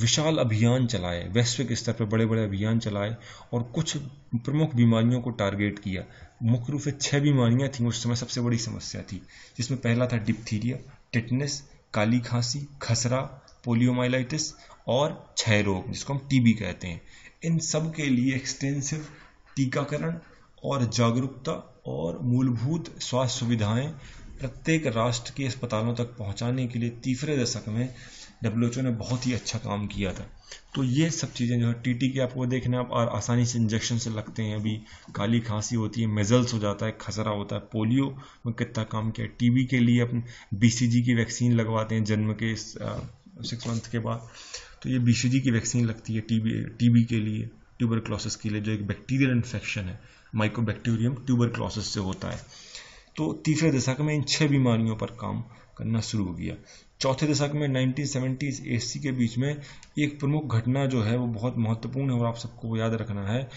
Speaker 1: विशाल अभियान चलाए वैश्विक स्तर पर बड़े बड़े अभियान चलाए और कुछ प्रमुख बीमारियों को टारगेट किया मुख्य रूप से छह बीमारियां थी उस समय सबसे बड़ी समस्या थी जिसमें पहला था डिप्थीरिया टिटनेस काली खांसी खसरा पोलियोमाइलाइटिस और क्षय रोग जिसको हम टीबी कहते हैं इन सब के लिए एक्सटेंसिव टीकाकरण और जागरूकता और मूलभूत स्वास्थ्य सुविधाएं प्रत्येक राष्ट्र के अस्पतालों तक पहुंचाने के लिए तीसरे दशक में डब्ल्यू ने बहुत ही अच्छा काम किया था तो ये सब चीज़ें जो है टी टी के आपको देखना आप और आसानी से इंजेक्शन से लगते हैं अभी काली खांसी होती है मेजल्स हो जाता है खसरा होता है पोलियो में कितना काम किया टीबी के लिए अपन बीसीजी की वैक्सीन लगवाते हैं जन्म के सिक्स मंथ के बाद तो ये बीसीजी की वैक्सीन लगती है टीबी टीबी के लिए ट्यूबर के लिए जो एक बैक्टीरियल इन्फेक्शन है माइक्रोबैक्टीरियम ट्यूबर से होता है तो तीसरे दशक में इन छह बीमारियों पर काम करना शुरू हो गया चौथे दशक में 1970s एसी के बीच में एक प्रमुख घटना जो है वो बहुत महत्वपूर्ण है और आप सबको याद रखना है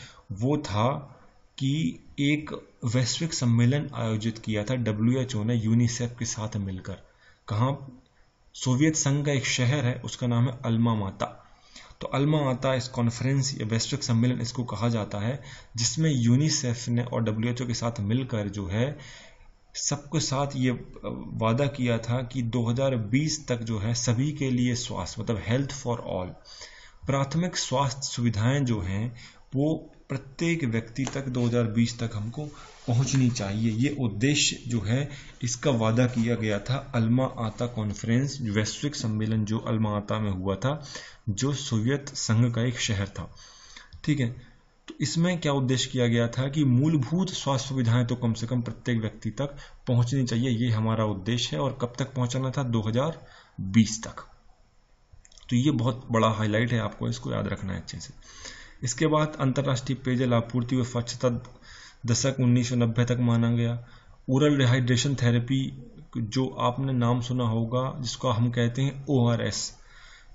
Speaker 1: वो था कि एक वैश्विक सम्मेलन आयोजित किया था डब्ल्यू एच ओ ने यूनिसेफ के साथ मिलकर कहाँ सोवियत संघ का एक शहर है उसका नाम है अल्मा माता तो अल्मा माता इस कॉन्फ्रेंस या वैश्विक सम्मेलन इसको कहा जाता है जिसमें यूनिसेफ ने और डब्ल्यू एच ओ के साथ मिलकर जो है सबके साथ ये वादा किया था कि 2020 तक जो है सभी के लिए स्वास्थ्य मतलब हेल्थ फॉर ऑल प्राथमिक स्वास्थ्य सुविधाएं जो हैं वो प्रत्येक व्यक्ति तक 2020 तक हमको पहुंचनी चाहिए ये उद्देश्य जो है इसका वादा किया गया था अल्मा आता कॉन्फ्रेंस वैश्विक सम्मेलन जो अल्मा आता में हुआ था जो सोवियत संघ का एक शहर था ठीक है इसमें क्या उद्देश्य किया गया था कि मूलभूत स्वास्थ्य सुविधाएं तो कम से कम प्रत्येक व्यक्ति तक पहुंचनी चाहिए ये हमारा उद्देश्य है और कब तक पहुंचाना था 2020 तक तो ये बहुत बड़ा हाईलाइट है आपको इसको याद रखना है अच्छे से इसके बाद अंतर्राष्ट्रीय पेयजल आपूर्ति व स्वच्छता दशक उन्नीस तक माना गया ओरल रिहाइड्रेशन थेरेपी जो आपने नाम सुना होगा जिसको हम कहते हैं ओ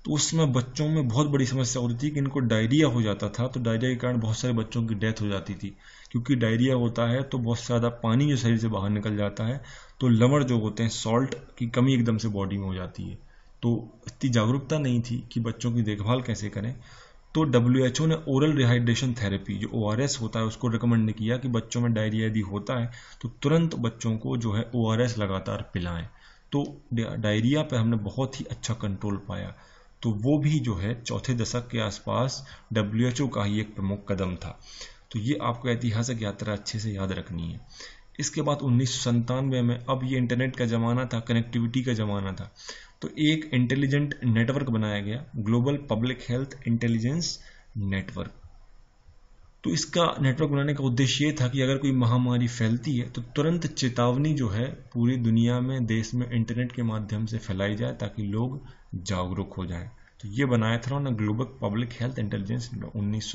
Speaker 1: तो उस समय बच्चों में बहुत बड़ी समस्या होती थी कि इनको डायरिया हो जाता था तो डायरिया के कारण बहुत सारे बच्चों की डेथ हो जाती थी क्योंकि डायरिया होता है तो बहुत ज़्यादा पानी जो शरीर से बाहर निकल जाता है तो लवड़ जो होते हैं सॉल्ट की कमी एकदम से बॉडी में हो जाती है तो इतनी जागरूकता नहीं थी कि बच्चों की देखभाल कैसे करें तो डब्ल्यू एच ओ ने ओरल रिहाइड्रेशन थेरेपी जो ओ आर एस होता है उसको रिकमेंड किया कि बच्चों में डायरिया यदि होता है तो तुरंत बच्चों को जो है ओ आर एस लगातार पिलाएं तो डायरिया पर हमने बहुत ही अच्छा कंट्रोल पाया तो वो भी जो है चौथे दशक के आसपास डब्ल्यू का ही एक प्रमुख कदम था तो ये आपको ऐतिहासिक यात्रा अच्छे से याद रखनी है इसके बाद उन्नीस में अब ये इंटरनेट का ज़माना था कनेक्टिविटी का ज़माना था तो एक इंटेलिजेंट नेटवर्क बनाया गया global public health intelligence network तो इसका नेटवर्क बनाने का उद्देश्य ये था कि अगर कोई महामारी फैलती है तो तुरंत चेतावनी जो है पूरी दुनिया में देश में इंटरनेट के माध्यम से फैलाई जाए ताकि लोग जागरूक हो जाए तो ये बनाया था उन्होंने ग्लोबल पब्लिक हेल्थ इंटेलिजेंस उन्नीस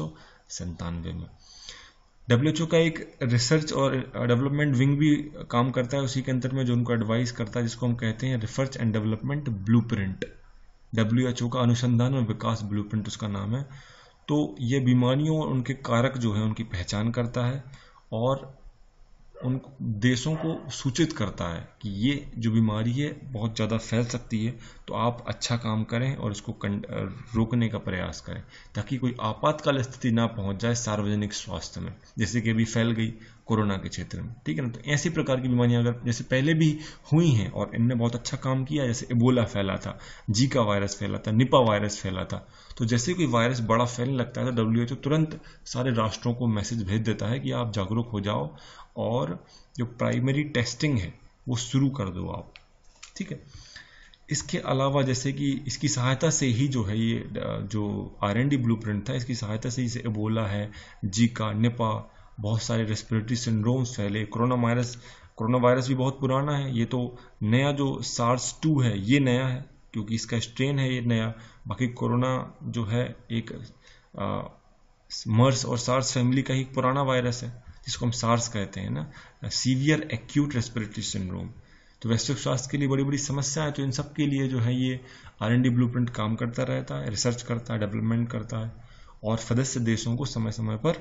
Speaker 1: में डब्ल्यूएचओ का एक रिसर्च और डेवलपमेंट विंग भी काम करता है उसी के अंतर में जो उनको एडवाइस करता है जिसको हम कहते हैं research and development blueprint का अनुसंधान और विकास ब्लू प्रिंट उसका नाम है तो ये बीमारियों और उनके कारक जो है उनकी पहचान करता है और उन देशों को सूचित करता है कि ये जो बीमारी है बहुत ज़्यादा फैल सकती है तो आप अच्छा काम करें और इसको रोकने का प्रयास करें ताकि कोई आपातकाल स्थिति ना पहुंच जाए सार्वजनिक स्वास्थ्य में जैसे कि अभी फैल गई कोरोना के क्षेत्र में ठीक है ना तो ऐसी प्रकार की बीमारियां अगर जैसे पहले भी हुई हैं और इनने बहुत अच्छा काम किया जैसे इबोला फैला था जीका वायरस फैला था निपा वायरस फैला था तो जैसे कोई वायरस बड़ा फैलने लगता है तो डब्ल्यू तुरंत सारे राष्ट्रों को मैसेज भेज देता है कि आप जागरूक हो जाओ और जो प्राइमरी टेस्टिंग है वो शुरू कर दो आप ठीक है इसके अलावा जैसे कि इसकी सहायता से ही जो है ये जो आर एन डी ब्लू था इसकी सहायता से इसे एबोला है जीका निपा बहुत सारे रेस्पिरेटरी सिंड्रोम्स फैले कोरोना वायरस कोरोना वायरस भी बहुत पुराना है ये तो नया जो सार्स टू है ये नया है क्योंकि इसका स्ट्रेन है ये नया बाकी कोरोना जो है एक आ, मर्स और सार्स फैमिली का ही पुराना वायरस है जिसको हम सार्स कहते हैं ना सीवियर एक्यूट रेस्पिरेटरी सिंड्रोम तो वैश्विक स्वास्थ्य के लिए बड़ी बड़ी समस्या है तो इन सब के लिए जो है ये R N D blueprint काम करता रहता है रिसर्च करता है डेवलपमेंट करता है और सदस्य देशों को समय समय पर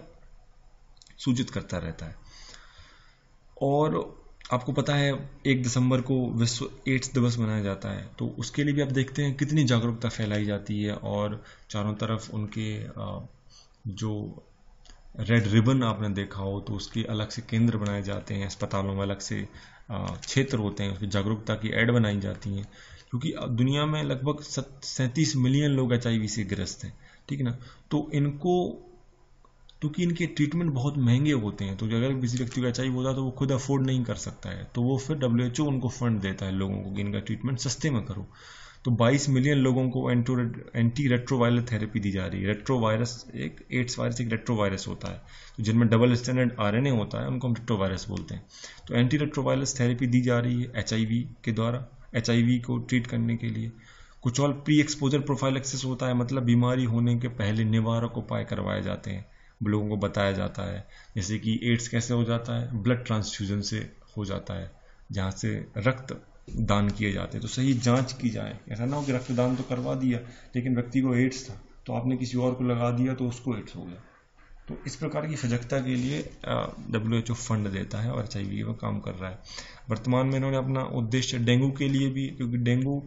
Speaker 1: सूचित करता रहता है और आपको पता है एक दिसंबर को विश्व एड्स दिवस मनाया जाता है तो उसके लिए भी आप देखते हैं कितनी जागरूकता फैलाई जाती है और चारों तरफ उनके जो रेड रिबन आपने देखा हो तो उसके अलग से केंद्र बनाए जाते हैं अस्पतालों में अलग से क्षेत्र होते हैं उसकी जागरूकता की एड बनाई जाती हैं क्योंकि दुनिया में लगभग सैंतीस मिलियन लोग एच से ग्रस्त हैं ठीक है ना तो इनको क्योंकि इनके ट्रीटमेंट बहुत महंगे होते हैं तो अगर किसी व्यक्ति को एच होता है तो वो खुद अफोर्ड नहीं कर सकता है तो वो फिर डब्ल्यू उनको फंड देता है लोगों को कि इनका ट्रीटमेंट सस्ते में करो तो 22 मिलियन लोगों को एंटी रेट्रोवायरल थेरेपी दी जा रही है रेट्रोवायरस एक एड्स वायरस एक रेट्रोवायरस होता है तो जिनमें डबल स्टैंडर्ड आर होता है उनको हम रेट्रोवायरस बोलते हैं तो एंटी रेट्रोवायरस थेरेपी दी जा रही है एच के द्वारा एच को ट्रीट करने के लिए कुछ और प्री एक्सपोजर प्रोफाइल एक्सेस होता है मतलब बीमारी होने के पहले निवारक उपाय करवाए जाते हैं लोगों को बताया जाता है जैसे कि एड्स कैसे हो जाता है ब्लड ट्रांसफ्यूजन से हो जाता है जहाँ से रक्त दान किए जाते हैं तो सही जांच की जाए ऐसा ना हो कि रक्तदान तो करवा दिया लेकिन व्यक्ति को एड्स था तो आपने किसी और को लगा दिया तो उसको एड्स हो गया तो इस प्रकार की सजगता के लिए डब्ल्यू एच ओ फंड देता है और एच आई पर काम कर रहा है वर्तमान में इन्होंने अपना उद्देश्य डेंगू के लिए भी क्योंकि डेंगू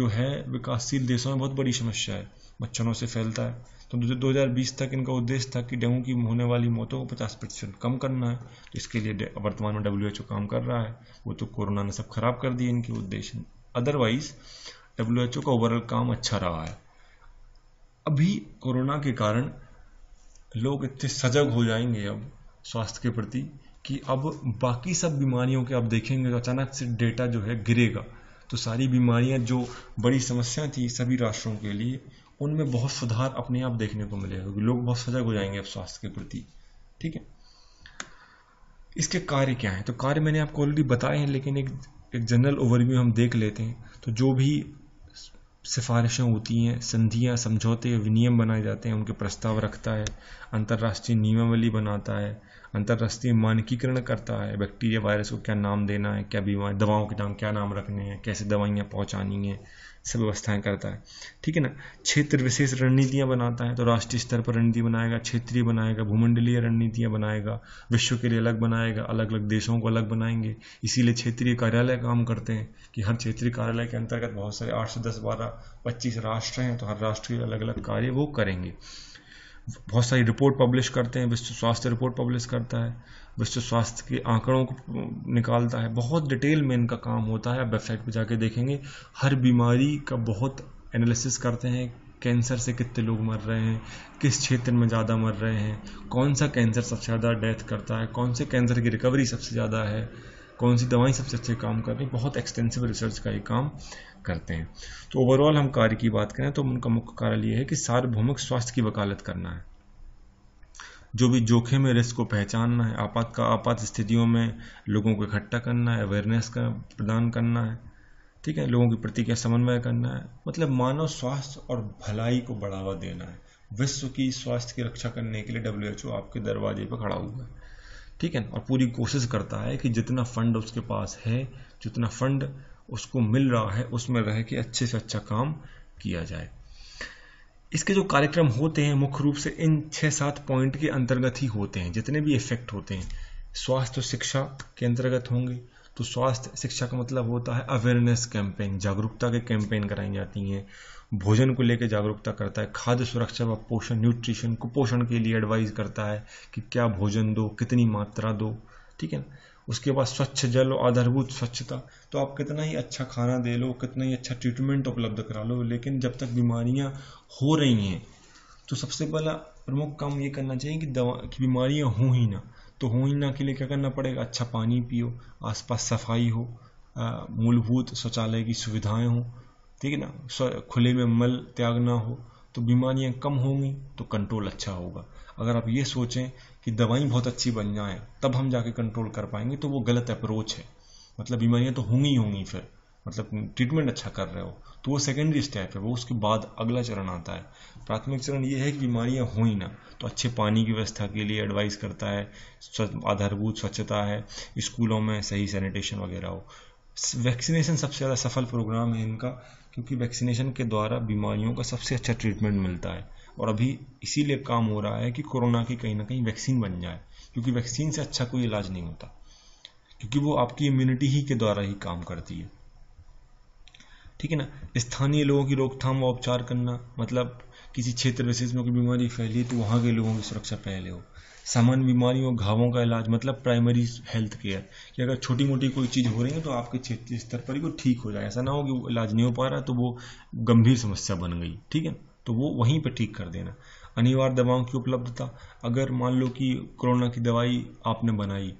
Speaker 1: जो है विकासशील देशों में बहुत बड़ी समस्या है मच्छरों से फैलता है तो 2020 तक इनका उद्देश्य था कि डेंगू की होने वाली मौतों को 50 प्रतिशत कम करना है तो इसके लिए वर्तमान में डब्ल्यू काम कर रहा है वो तो कोरोना ने सब खराब कर दिए इनके उद्देश्य अदरवाइज डब्ल्यू का ओवरऑल काम अच्छा रहा है अभी कोरोना के कारण लोग इतने सजग हो जाएंगे अब स्वास्थ्य के प्रति कि अब बाकी सब बीमारियों के आप देखेंगे तो अचानक से डेटा जो है गिरेगा तो सारी बीमारियां जो बड़ी समस्या थी सभी राष्ट्रों के लिए उनमें बहुत सुधार अपने आप देखने को मिलेगा लोग बहुत सजग हो जाएंगे अब स्वास्थ्य के प्रति ठीक है इसके कार्य क्या है तो कार्य मैंने आपको ऑलरेडी बताए हैं लेकिन एक एक जनरल ओवरव्यू हम देख लेते हैं तो जो भी सिफारिशें होती हैं संधियां समझौते विनियम बनाए जाते हैं उनके प्रस्ताव रखता है अंतर्राष्ट्रीय नियमावली बनाता है अंतर्राष्ट्रीय मानकीकरण करता है बैक्टीरिया वायरस को क्या नाम देना है क्या बीमारी दवाओं के नाम क्या नाम रखने हैं कैसे दवाइयाँ पहुँचानी हैं सब व्यवस्थाएं करता है ठीक है ना क्षेत्र विशेष रणनीतियाँ बनाता है तो राष्ट्रीय स्तर पर रणनीति बनाएगा क्षेत्रीय बनाएगा भूमंडलीय रणनीतियाँ बनाएगा विश्व के लिए अलग बनाएगा अलग अलग देशों को अलग बनाएंगे इसीलिए क्षेत्रीय कार्यालय काम करते हैं कि हर क्षेत्रीय कार्यालय के अंतर्गत बहुत सारे आठ से दस बारह पच्चीस राष्ट्र हैं तो हर राष्ट्र के अलग अलग कार्य वो करेंगे बहुत सारी रिपोर्ट पब्लिश करते हैं विश्व स्वास्थ्य रिपोर्ट पब्लिश करता है विश्व स्वास्थ्य के आंकड़ों को निकालता है बहुत डिटेल में इनका काम होता है आप वेबसाइट पर जाके देखेंगे हर बीमारी का बहुत एनालिसिस करते हैं कैंसर से कितने लोग मर रहे हैं किस क्षेत्र में ज़्यादा मर रहे हैं कौन सा कैंसर सबसे ज़्यादा डेथ करता है कौन से कैंसर की रिकवरी सबसे ज़्यादा है कौन सी दवाई सबसे अच्छे काम कर रही है बहुत एक्सटेंसिव रिसर्च का ये काम करते हैं तो ओवरऑल हम कार्य की बात करें तो उनका मुख्य कार्य ये है कि सार्वभौमिक स्वास्थ्य की वकालत करना है जो भी जोखिम में रिस्क को पहचानना है आपात का आपात स्थितियों में लोगों को इकट्ठा करना है अवेयरनेस का प्रदान करना है ठीक है लोगों की प्रतिक्रिया समन्वय करना है मतलब मानव स्वास्थ्य और भलाई को बढ़ावा देना है विश्व की स्वास्थ्य की रक्षा करने के लिए डब्ल्यू आपके दरवाजे पर खड़ा हुआ है ठीक है और पूरी कोशिश करता है कि जितना फंड उसके पास है जितना फंड उसको मिल रहा है उसमें रह के अच्छे से अच्छा काम किया जाए इसके जो कार्यक्रम होते हैं मुख्य रूप से इन छह सात पॉइंट के अंतर्गत ही होते हैं जितने भी इफेक्ट होते हैं स्वास्थ्य शिक्षा के अंतर्गत होंगे तो स्वास्थ्य शिक्षा का मतलब होता है अवेयरनेस कैंपेन जागरूकता के कैंपेन कराई जाती हैं भोजन को लेकर जागरूकता करता है खाद्य सुरक्षा व पोषण न्यूट्रिशन कुपोषण के लिए एडवाइज करता है कि क्या भोजन दो कितनी मात्रा दो ठीक है ना उसके बाद स्वच्छ जल और आधारभूत स्वच्छता तो आप कितना ही अच्छा खाना दे लो कितना ही अच्छा ट्रीटमेंट उपलब्ध करा लो लेकिन जब तक बीमारियां हो रही हैं तो सबसे पहला प्रमुख काम ये करना चाहिए कि दवा की बीमारियां हों ही ना तो हों ही ना के लिए क्या करना पड़ेगा अच्छा पानी पियो आसपास सफाई हो मूलभूत शौचालय की सुविधाएं हों ठीक है ना खुले में मल त्याग ना हो तो बीमारियां कम होंगी तो कंट्रोल अच्छा होगा अगर आप ये सोचें कि दवाई बहुत अच्छी बन जाए तब हम जाके कंट्रोल कर पाएंगे तो वो गलत अप्रोच है मतलब बीमारियाँ तो होंगी होंगी फिर मतलब ट्रीटमेंट अच्छा कर रहे हो तो वो सेकेंडरी स्टेप है वो उसके बाद अगला चरण आता है प्राथमिक चरण ये है कि बीमारियां हो ही ना तो अच्छे पानी की व्यवस्था के लिए एडवाइस करता है आधारभूत स्वच्छता है स्कूलों में सही सैनिटेशन वगैरह हो वैक्सीनेशन सबसे ज़्यादा सफल प्रोग्राम है इनका क्योंकि वैक्सीनेशन के द्वारा बीमारियों का सबसे अच्छा ट्रीटमेंट मिलता है और अभी इसीलिए काम हो रहा है कि कोरोना की कहीं ना कहीं वैक्सीन बन जाए क्योंकि वैक्सीन से अच्छा कोई इलाज नहीं होता क्योंकि वो आपकी इम्यूनिटी ही के द्वारा ही काम करती है ठीक है ना स्थानीय लोगों की रोकथाम व उपचार करना मतलब किसी क्षेत्र विशेष में कोई बीमारी फैली तो वहां के लोगों की सुरक्षा पहले हो सामान्य बीमारियों घावों का इलाज मतलब प्राइमरी हेल्थ केयर कि अगर छोटी मोटी कोई चीज़ हो रही है तो आपके क्षेत्रीय स्तर पर ही वो ठीक हो जाए ऐसा ना हो कि वो इलाज नहीं हो पा रहा तो वो गंभीर समस्या बन गई ठीक है तो वो वहीं पर ठीक कर देना अनिवार्य दवाओं की उपलब्धता अगर मान लो कि कोरोना की दवाई आपने बनाई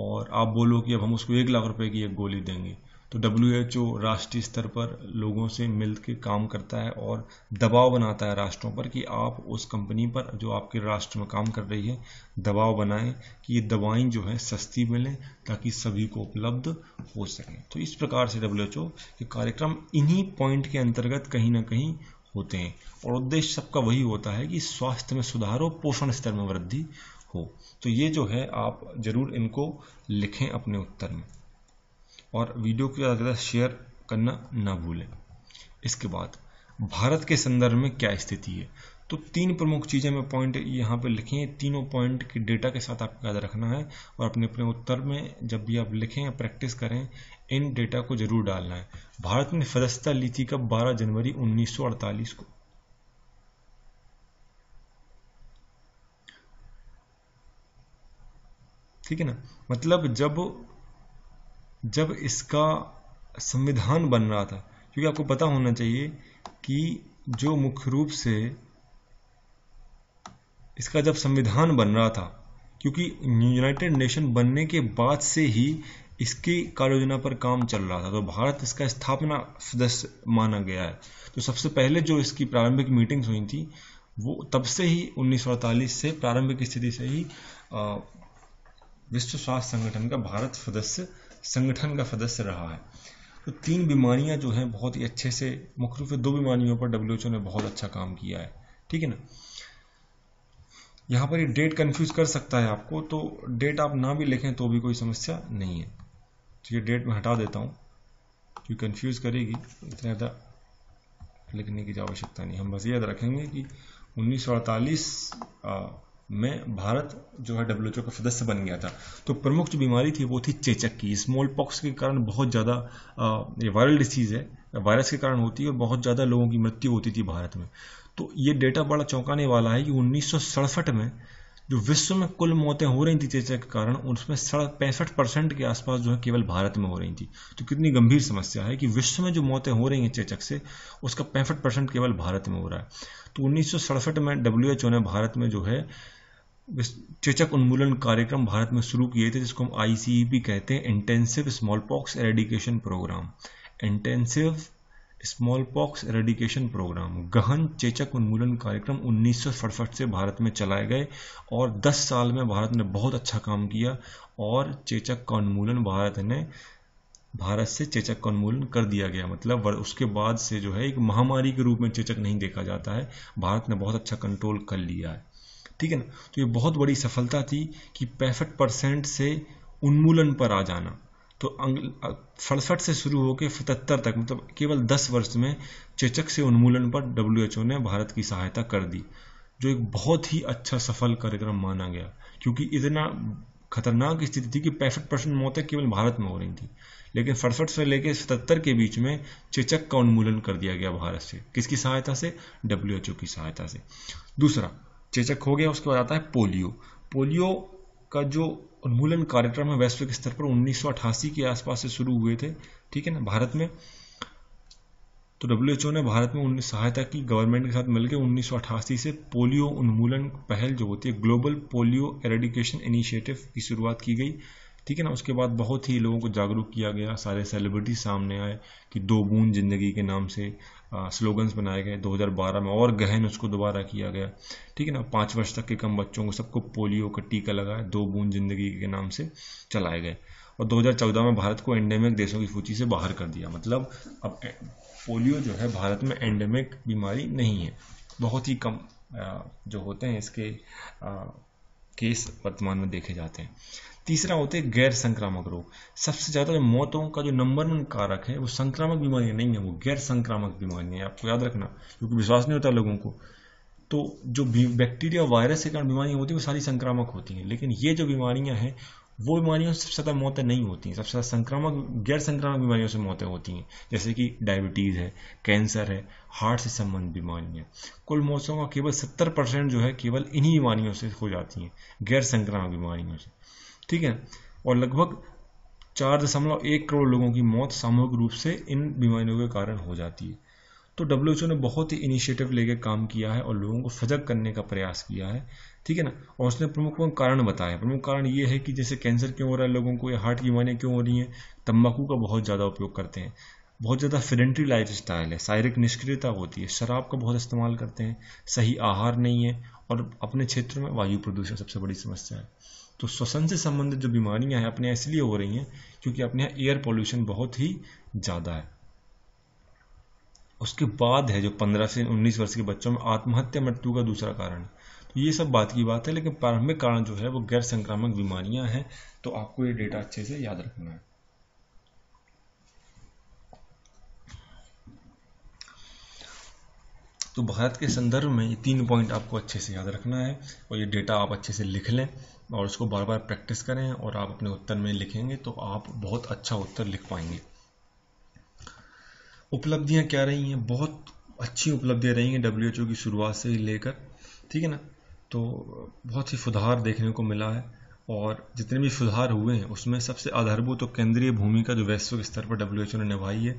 Speaker 1: और आप बोलो कि अब हम उसको एक लाख रुपए की एक गोली देंगे तो डब्ल्यू एच ओ राष्ट्रीय स्तर पर लोगों से मिल के काम करता है और दबाव बनाता है राष्ट्रों पर कि आप उस कंपनी पर जो आपके राष्ट्र में काम कर रही है दबाव बनाएं कि ये दवाएं जो है सस्ती मिलें ताकि सभी को उपलब्ध हो सकें तो इस प्रकार से डब्ल्यू एच ओ के कार्यक्रम इन्हीं पॉइंट के अंतर्गत कहीं ना कहीं होते हैं और उद्देश्य सबका वही होता है कि स्वास्थ्य में सुधार हो पोषण स्तर में वृद्धि हो तो ये जो है आप जरूर इनको लिखें अपने उत्तर में और वीडियो को ज़्यादा ज़्यादा शेयर करना ना भूलें इसके बाद भारत के संदर्भ में क्या स्थिति है तो तीन प्रमुख चीज़ें मैं पॉइंट यहाँ पे लिखें तीनों पॉइंट के डेटा के साथ आपको याद रखना है और अपने अपने उत्तर में जब भी आप लिखें या प्रैक्टिस करें इन डेटा को जरूर डालना है भारत ने सदस्यता ली थी कब 12 जनवरी 1948 को ठीक है ना मतलब जब जब इसका संविधान बन रहा था क्योंकि आपको पता होना चाहिए कि जो मुख्य रूप से इसका जब संविधान बन रहा था क्योंकि यूनाइटेड नेशन बनने के बाद से ही इसकी कार्य योजना पर काम चल रहा था तो भारत इसका स्थापना सदस्य माना गया है तो सबसे पहले जो इसकी प्रारंभिक मीटिंग हुई थी वो तब से ही उन्नीस से प्रारंभिक स्थिति से ही विश्व स्वास्थ्य संगठन का भारत सदस्य संगठन का सदस्य रहा है तो तीन बीमारियां जो हैं बहुत ही अच्छे से मुख्य रूप से दो बीमारियों पर डब्ल्यू ने बहुत अच्छा काम किया है ठीक है ना यहाँ पर ये डेट कंफ्यूज कर सकता है आपको तो डेट आप ना भी लिखें तो भी कोई समस्या नहीं है तो ये डेट में हटा देता हूँ क्योंकि कन्फ्यूज़ करेगी इतना ज़्यादा लिखने की आवश्यकता नहीं हम बस याद रखेंगे कि उन्नीस में भारत जो है डब्ल्यूएचओ का सदस्य बन गया था तो प्रमुख जो बीमारी थी वो थी चेचक की स्मॉल पॉक्स के कारण बहुत ज़्यादा ये वायरल डिसीज़ है वायरस के कारण होती है और बहुत ज़्यादा लोगों की मृत्यु होती थी भारत में तो ये डेटा बड़ा चौंकाने वाला है कि उन्नीस में जो विश्व में कुल मौतें हो रही थी चेचक के कारण उसमें पैंसठ परसेंट के आसपास जो है केवल भारत में हो रही थी तो कितनी गंभीर समस्या है कि विश्व में जो मौतें हो रही हैं चेचक से उसका पैंसठ परसेंट केवल भारत में हो रहा है तो उन्नीस में डब्ल्यू ने भारत में जो है चेचक उन्मूलन कार्यक्रम भारत में शुरू किए थे जिसको हम आईसीईपी e कहते हैं intensive smallpox eradication programme intensive smallpox eradication programme गहन चेचक उन्मूलन कार्यक्रम उन्नीस से भारत में चलाए गए और 10 साल में भारत ने बहुत अच्छा काम किया और चेचक का उन्मूलन भारत ने भारत से चेचक का उन्मूलन कर दिया गया मतलब उसके बाद से जो है एक महामारी के रूप में चेचक नहीं देखा जाता है भारत ने बहुत अच्छा कंट्रोल कर लिया है ठीक है ना तो ये बहुत बड़ी सफलता थी कि पैंसठ परसेंट से उन्मूलन पर आ जाना तो सड़सठ से शुरू होकर सतहत्तर तक मतलब केवल दस वर्ष में चेचक से उन्मूलन पर डब्ल्यू ने भारत की सहायता कर दी जो एक बहुत ही अच्छा सफल कार्यक्रम माना गया क्योंकि इतना खतरनाक स्थिति थी कि पैंसठ परसेंट मौतें केवल भारत में हो रही थी लेकिन सड़सठ से लेकर सतहत्तर के बीच में चेचक का उन्मूलन कर दिया गया भारत से किसकी सहायता से डब्ल्यू की सहायता से दूसरा चेचक हो गया उसके बाद आता है पोलियो पोलियो का जो उन्मूलन कार्यक्रम है वैश्विक स्तर पर उन्नीस के आसपास से शुरू हुए थे ठीक है ना भारत में तो डब्ल्यू ने भारत में उन्नीस सहायता की गवर्नमेंट के साथ मिलकर उन्नीस से पोलियो उन्मूलन पहल जो होती है ग्लोबल पोलियो एरेडिकेशन इनिशिएटिव की शुरुआत की गई ठीक है ना उसके बाद बहुत ही लोगों को जागरूक किया गया सारे सेलिब्रिटी सामने आए कि दो बूंद जिंदगी के नाम से स्लोगन्स बनाए गए 2012 में और गहन उसको दोबारा किया गया ठीक है ना पाँच वर्ष तक के कम बच्चों को सबको पोलियो का टीका लगाया दो बूंद जिंदगी के नाम से चलाए गए और 2014 में भारत को एंडेमिक देशों की सूची से बाहर कर दिया मतलब अब पोलियो जो है भारत में एंडेमिक बीमारी नहीं है बहुत ही कम जो होते हैं इसके केस वर्तमान में देखे जाते हैं तीसरा होते हैं गैर संक्रामक रोग सबसे ज़्यादा जो मौतों का जो नंबर वन कारक है वो संक्रामक बीमारियां नहीं है वो गैर संक्रामक बीमारियां आपको याद रखना क्योंकि विश्वास नहीं होता लोगों को तो जो बैक्टीरिया वायरस के कारण बीमारियां होती है वो सारी संक्रामक होती हैं लेकिन ये जो बीमारियां हैं वो बीमारियों से सबसे ज़्यादा मौतें नहीं होती हैं सबसे ज़्यादा संक्रामक गैर संक्रामक बीमारियों से मौतें होती हैं जैसे कि डायबिटीज़ है कैंसर है हार्ट से संबंधित बीमारियाँ कुल मौतों का केवल सत्तर परसेंट जो है केवल इन्हीं बीमारियों से हो जाती हैं गैर संक्रामक बीमारियों से ठीक है और लगभग चार दशमलव एक करोड़ लोगों की मौत सामूहिक रूप से इन बीमारियों के कारण हो जाती है तो डब्ल्यू ने बहुत ही इनिशिएटिव लेके काम किया है और लोगों को सजग करने का प्रयास किया है ठीक है ना और उसने प्रमुख प्रमुख कारण है प्रमुख कारण ये है कि जैसे कैंसर क्यों हो रहा है लोगों को या हार्ट की बीमारियाँ क्यों हो रही हैं तम्बाकू का बहुत ज़्यादा उपयोग करते हैं बहुत ज़्यादा फिडेंट्री लाइफ स्टाइल है शारीरिक निष्क्रियता होती है शराब का बहुत इस्तेमाल करते हैं सही आहार नहीं है और अपने क्षेत्र में वायु प्रदूषण सबसे बड़ी समस्या है तो श्वसन से संबंधित जो बीमारियां हैं अपने इसलिए हो रही हैं क्योंकि अपने यहाँ एयर पॉल्यूशन बहुत ही ज़्यादा है उसके बाद है जो 15 से 19 वर्ष के बच्चों में आत्महत्या मृत्यु का दूसरा कारण तो ये सब बात की बात है लेकिन प्रारंभिक कारण जो है वो गैर संक्रामक बीमारियां हैं तो आपको ये डेटा अच्छे से याद रखना है तो भारत के संदर्भ में ये तीन पॉइंट आपको अच्छे से याद रखना है और ये डेटा आप अच्छे से लिख लें और उसको बार बार प्रैक्टिस करें और आप अपने उत्तर में लिखेंगे तो आप बहुत अच्छा उत्तर लिख पाएंगे उपलब्धियां क्या रही हैं बहुत अच्छी उपलब्धियां रही हैं डब्ल्यू की शुरुआत से ही लेकर ठीक है ना तो बहुत ही सुधार देखने को मिला है और जितने भी सुधार हुए हैं उसमें सबसे आधारभूत तो और केंद्रीय भूमिका जो वैश्विक स्तर पर डब्ल्यू ने निभाई है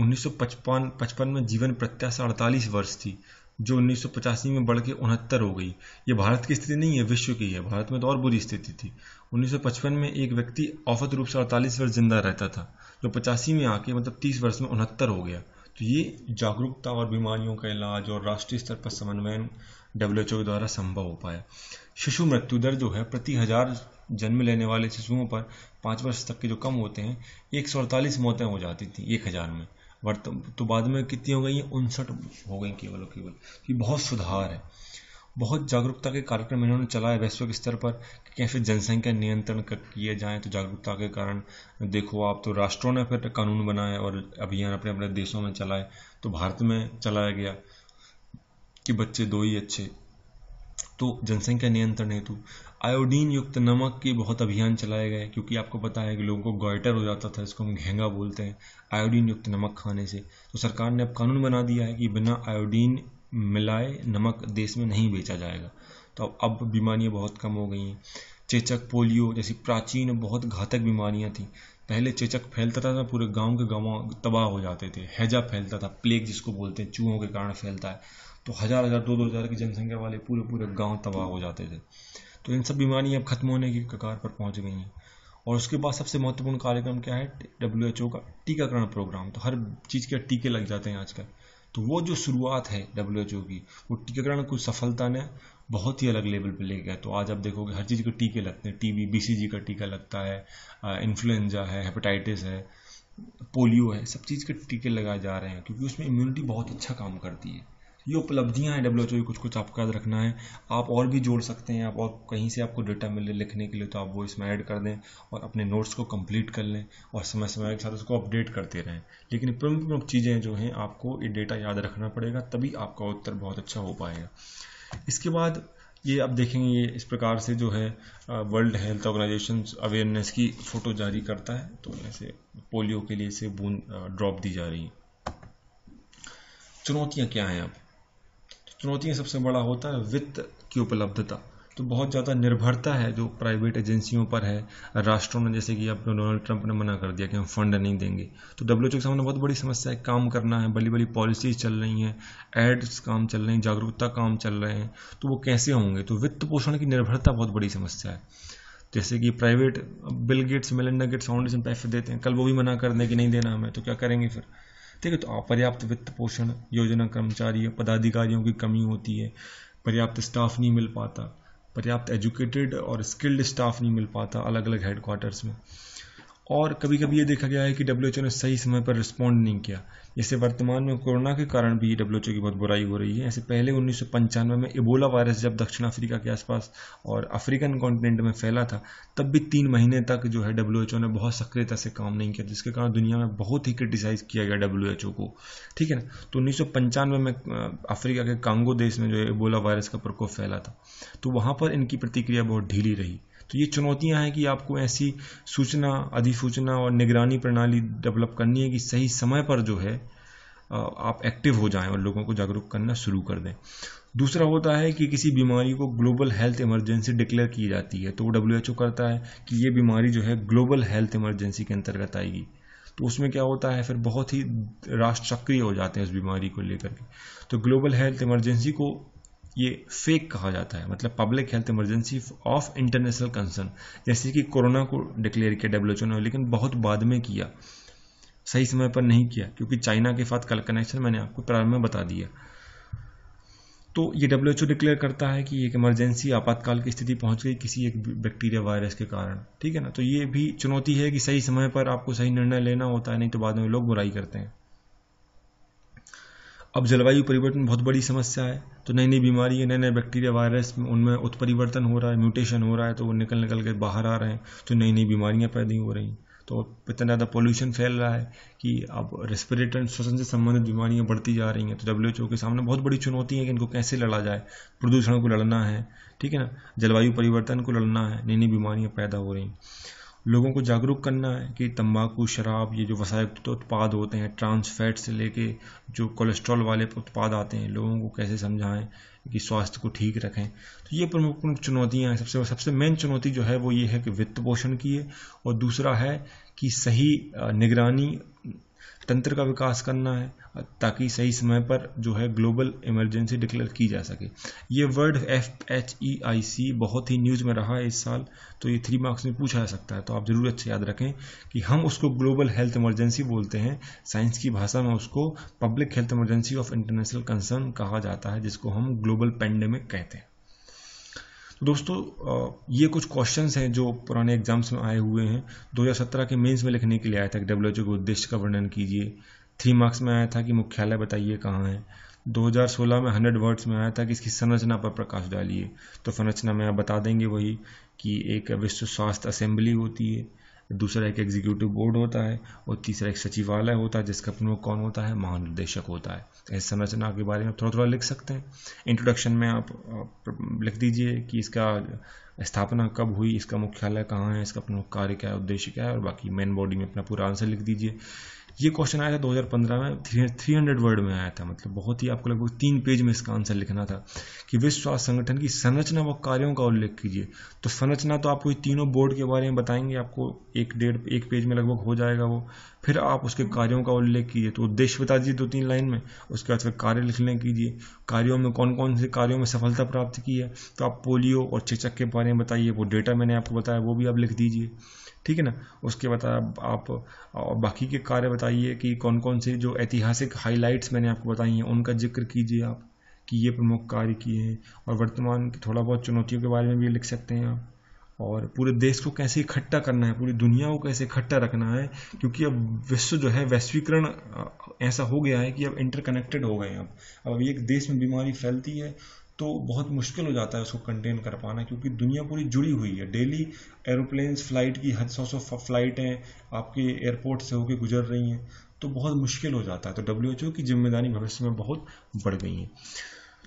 Speaker 1: उन्नीस पचपन में जीवन प्रत्याशा अड़तालीस वर्ष थी जो उन्नीस में बढ़ के उनहत्तर हो गई ये भारत की स्थिति नहीं है विश्व की है भारत में तो और बुरी स्थिति थी 1955 में एक व्यक्ति औसत रूप से अड़तालीस वर्ष जिंदा रहता था जो पचासी में आके मतलब तीस वर्ष में उनहत्तर हो गया तो ये जागरूकता और बीमारियों का इलाज और राष्ट्रीय स्तर पर समन्वयन डब्ल्यूएचओ के द्वारा संभव हो पाया शिशु मृत्यु दर जो है प्रति हजार जन्म लेने वाले शिशुओं पर पाँच वर्ष तक के जो कम होते हैं एक सौ अड़तालीस मौतें हो जाती थी एक हजार में वर्तमान तो बाद में कितनी हो गई हैं उनसठ हो गई केवल और केवल बहुत सुधार है बहुत जागरूकता के कार्यक्रम इन्होंने चलाए वैश्विक स्तर पर कि कैसे जनसंख्या नियंत्रण किए जाए तो जागरूकता के कारण देखो आप तो राष्ट्रों ने फिर कानून बनाए और अभियान अपने अपने देशों में चलाए तो भारत में चलाया गया कि बच्चे दो ही अच्छे तो जनसंख्या नियंत्रण हेतु आयोडीन युक्त नमक के बहुत अभियान चलाए गए क्योंकि आपको पता है कि लोगों को गॉइटर हो जाता था इसको हम घेंगा बोलते हैं आयोडीन युक्त नमक खाने से तो सरकार ने अब कानून बना दिया है कि बिना आयोडीन मिलाए नमक देश में नहीं बेचा जाएगा तो अब बीमारियाँ बहुत कम हो गई हैं चेचक पोलियो जैसी प्राचीन बहुत घातक बीमारियाँ थी पहले चेचक फैलता था ना तो पूरे गांव के गाँव तबाह हो जाते थे हैजा फैलता था प्लेग जिसको बोलते हैं चूहों के कारण फैलता है तो हज़ार हज़ार दो दो हज़ार की जनसंख्या वाले पूरे पूरे गाँव तबाह हो जाते थे तो इन सब बीमारियाँ अब खत्म होने की कगार पर पहुँच गई हैं और उसके बाद सबसे महत्वपूर्ण कार्यक्रम क्या है डब्ल्यू एच ओ का टीकाकरण प्रोग्राम तो हर चीज़ के टीके लग जाते हैं आजकल तो वो जो शुरुआत है डब्ल्यू की वो टीकाकरण को सफलता ने बहुत ही अलग लेवल पे ले गया तो आज आप देखोगे हर चीज़ के टीके लगते हैं टीबी बीसीजी का टीका लगता है इन्फ्लुएंजा है हेपेटाइटिस है पोलियो है सब चीज़ के टीके लगाए जा रहे हैं क्योंकि उसमें इम्यूनिटी बहुत अच्छा काम करती है ये उपलब्धियां हैं डब्ल्यू एच कुछ कुछ आपको याद रखना है आप और भी जोड़ सकते हैं आप और कहीं से आपको डेटा मिले लिखने के लिए तो आप वो इसमें ऐड कर दें और अपने नोट्स को कंप्लीट कर लें और समय समय के साथ उसको अपडेट करते रहें लेकिन प्रमुख प्रमुख चीज़ें जो हैं आपको ये डेटा याद रखना पड़ेगा तभी आपका उत्तर बहुत अच्छा हो पाएगा इसके बाद ये आप देखेंगे ये इस प्रकार से जो है वर्ल्ड हेल्थ ऑर्गेनाइजेशन अवेयरनेस की फ़ोटो जारी करता है तो ऐसे पोलियो के लिए से बूंद ड्रॉप दी जा रही है चुनौतियाँ क्या हैं अब चुनौतियाँ सबसे बड़ा होता है वित्त की उपलब्धता तो बहुत ज़्यादा निर्भरता है जो प्राइवेट एजेंसियों पर है राष्ट्रों ने जैसे कि अब डोनाल्ड ट्रंप ने मना कर दिया कि हम फंड नहीं देंगे तो डब्ल्यू के सामने बहुत बड़ी समस्या है काम करना है बड़ी बड़ी पॉलिसीज चल रही हैं एड्स काम चल रहे हैं जागरूकता काम चल रहे हैं तो वो कैसे होंगे तो वित्त पोषण की निर्भरता बहुत बड़ी समस्या है जैसे कि private Bill Gates Melinda Gates foundation पैसे देते हैं कल वो भी मना कर दें कि नहीं देना हमें तो क्या करेंगे फिर ठीक है तो पर्याप्त वित्त पोषण योजना कर्मचारी पदाधिकारियों की कमी होती है पर्याप्त स्टाफ नहीं मिल पाता पर्याप्त एजुकेटेड और स्किल्ड स्टाफ नहीं मिल पाता अलग अलग हेडक्वार्टर्स में और कभी कभी ये देखा गया है कि डब्ल्यू ने सही समय पर रिस्पॉन्ड नहीं किया जैसे वर्तमान में कोरोना के कारण भी डब्ल्यू की बहुत बुराई हो रही है ऐसे पहले उन्नीस में इबोला वायरस जब दक्षिण अफ्रीका के आसपास और अफ्रीकन कॉन्टिनेंट में फैला था तब भी तीन महीने तक जो है डब्ल्यू ने बहुत सक्रियता से काम नहीं किया जिसके कारण दुनिया में बहुत ही क्रिटिसाइज किया गया डब्ल्यू को ठीक है ना तो उन्नीस में अफ्रीका के कांगो देश में जो है इबोला वायरस का प्रकोप फैला था तो वहाँ पर इनकी प्रतिक्रिया बहुत ढीली रही तो ये चुनौतियां हैं कि आपको ऐसी सूचना अधिसूचना और निगरानी प्रणाली डेवलप करनी है कि सही समय पर जो है आप एक्टिव हो जाएं और लोगों को जागरूक करना शुरू कर दें दूसरा होता है कि किसी बीमारी को ग्लोबल हेल्थ इमरजेंसी डिक्लेयर की जाती है तो डब्ल्यू एच करता है कि ये बीमारी जो है ग्लोबल हेल्थ इमरजेंसी के अंतर्गत आएगी तो उसमें क्या होता है फिर बहुत ही राष्ट्र सक्रिय हो जाते हैं उस बीमारी को लेकर के तो ग्लोबल हेल्थ इमरजेंसी को ये फेक कहा जाता है मतलब public health emergency of international concern जैसे कि कोरोना को डिक्लेयर किया डब्ल्यूएचओ ने लेकिन बहुत बाद में किया सही समय पर नहीं किया क्योंकि चाइना के साथ कल कनेक्शन मैंने आपको प्रारंभ में बता दिया तो ये डब्ल्यूएचओ डिक्लेयर करता है कि एक इमरजेंसी आपातकाल की स्थिति पहुंच गई किसी एक बैक्टीरिया वायरस के कारण ठीक है ना तो ये भी चुनौती है कि सही समय पर आपको सही निर्णय लेना होता है नहीं तो बाद में लोग बुराई करते हैं अब जलवायु परिवर्तन बहुत बड़ी समस्या है तो नई नई बीमारी नए नए बैक्टीरिया वायरस उनमें उत्परिवर्तन हो रहा है म्यूटेशन हो रहा है तो वो निकल निकल के बाहर आ रहे हैं तो नई नई बीमारियाँ पैदा हो रही हैं तो इतना ज़्यादा पोल्यूशन फैल रहा है कि अब रेस्पिरेटर श्वसन से संबंधित बीमारियाँ बढ़ती जा रही हैं तो डब्ल्यू के सामने बहुत बड़ी चुनौती है कि इनको कैसे लड़ा जाए प्रदूषण को लड़ना है ठीक है ना जलवायु परिवर्तन को लड़ना है नई नई बीमारियाँ पैदा हो रही हैं लोगों को जागरूक करना है कि तंबाकू शराब ये जो वसायुक्त उत्पाद होते हैं ट्रांस फैट से लेके जो कोलेस्ट्रॉल वाले उत्पाद आते हैं लोगों को कैसे समझाएं कि स्वास्थ्य को ठीक रखें तो ये प्रमुख प्रमुख चुनौतियाँ हैं सबसे सबसे मेन चुनौती जो है वो ये है कि वित्त पोषण की है और दूसरा है कि सही निगरानी तंत्र का विकास करना है ताकि सही समय पर जो है ग्लोबल इमरजेंसी डिक्लेयर की जा सके ये word F H E I C बहुत ही न्यूज़ में रहा है इस साल तो ये थ्री मार्क्स में पूछा जा सकता है तो आप ज़रूर अच्छे याद रखें कि हम उसको ग्लोबल हेल्थ इमरजेंसी बोलते हैं साइंस की भाषा में उसको public health emergency of international concern कहा जाता है जिसको हम ग्लोबल पेंडेमिक कहते हैं तो दोस्तों ये कुछ क्वेश्चंस हैं जो पुराने एग्जाम्स में आए हुए हैं 2017 के मेंस में लिखने के लिए आया था कि डब्ल्यू के उद्देश्य का वर्णन कीजिए थ्री मार्क्स में आया था कि मुख्यालय बताइए कहाँ है 2016 में 100 वर्ड्स में आया था कि इसकी संरचना पर प्रकाश डालिए तो संरचना में आप बता देंगे वही कि एक विश्व स्वास्थ्य असेंबली होती है दूसरा एक एग्जीक्यूटिव बोर्ड होता है और तीसरा एक सचिवालय होता है जिसका प्रमुख कौन होता है महानिदेशक होता है इस संरचना के बारे में थोड़ा थोड़ा लिख सकते हैं इंट्रोडक्शन में आप लिख दीजिए कि इसका स्थापना कब हुई इसका मुख्यालय कहाँ है इसका प्रमुख कार्य क्या है उद्देश्य क्या है और बाकी मेन बॉडी में अपना पूरा आंसर लिख दीजिए ये क्वेश्चन आया था 2015 में थ्री थ्री हंड्रेड वर्ड में आया था मतलब बहुत ही आपको लगभग तीन पेज में इसका आंसर लिखना था कि विश्व स्वास्थ्य संगठन की संरचना व कार्यों का उल्लेख कीजिए तो संरचना तो आपको तीनों बोर्ड के बारे में बताएंगे आपको एक डेढ़ एक पेज में लगभग हो जाएगा वो फिर आप उसके कार्यों का उल्लेख कीजिए तो उद्देश्य बता दीजिए दो तीन लाइन में उसके बाद फिर कार्य लिखने कीजिए कार्यों में कौन कौन से कार्यों में सफलता प्राप्त की है तो आप पोलियो और चेचक के बारे में बताइए वो डेटा मैंने आपको बताया वो भी आप लिख दीजिए ठीक है ना उसके बाद आप और बाकी के कार्य बताइए कि कौन कौन से जो ऐतिहासिक हाईलाइट्स मैंने आपको बताई हैं उनका जिक्र कीजिए आप कि ये प्रमुख कार्य किए हैं और वर्तमान की थोड़ा बहुत चुनौतियों के बारे में भी लिख सकते हैं आप और पूरे देश को कैसे इकट्ठा करना है पूरी दुनिया को कैसे इकट्ठा रखना है क्योंकि अब विश्व जो है वैश्वीकरण ऐसा हो गया है कि अब इंटरकनेक्टेड हो गए हैं अब अब एक देश में बीमारी फैलती है तो बहुत मुश्किल हो जाता है उसको कंटेन कर पाना क्योंकि दुनिया पूरी जुड़ी हुई है डेली एरोप्लेन्स फ्लाइट की हद सौ सौ फ्लाइटें आपके एयरपोर्ट से होके गुजर रही हैं तो बहुत मुश्किल हो जाता है तो डब्ल्यू की जिम्मेदारी भविष्य में बहुत बढ़ गई है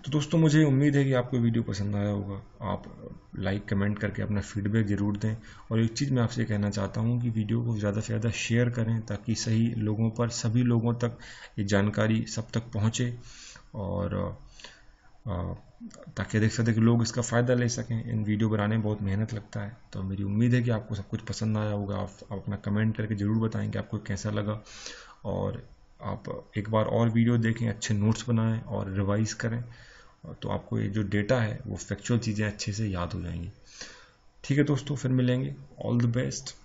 Speaker 1: तो दोस्तों मुझे उम्मीद है कि आपको वीडियो पसंद आया होगा आप लाइक कमेंट करके अपना फीडबैक ज़रूर दें और एक चीज़ मैं आपसे कहना चाहता हूँ कि वीडियो को ज़्यादा से ज़्यादा शेयर करें ताकि सही लोगों पर सभी लोगों तक ये जानकारी सब तक पहुँचे और आ, ताकि देख सकते कि लोग इसका फ़ायदा ले सकें इन वीडियो बनाने में बहुत मेहनत लगता है तो मेरी उम्मीद है कि आपको सब कुछ पसंद आया होगा आप, आप अपना कमेंट करके ज़रूर बताएं कि आपको कैसा लगा और आप एक बार और वीडियो देखें अच्छे नोट्स बनाएं और रिवाइज करें तो आपको ये जो डेटा है वो फैक्चुअल चीज़ें अच्छे से याद हो जाएंगी ठीक है दोस्तों फिर मिलेंगे ऑल द बेस्ट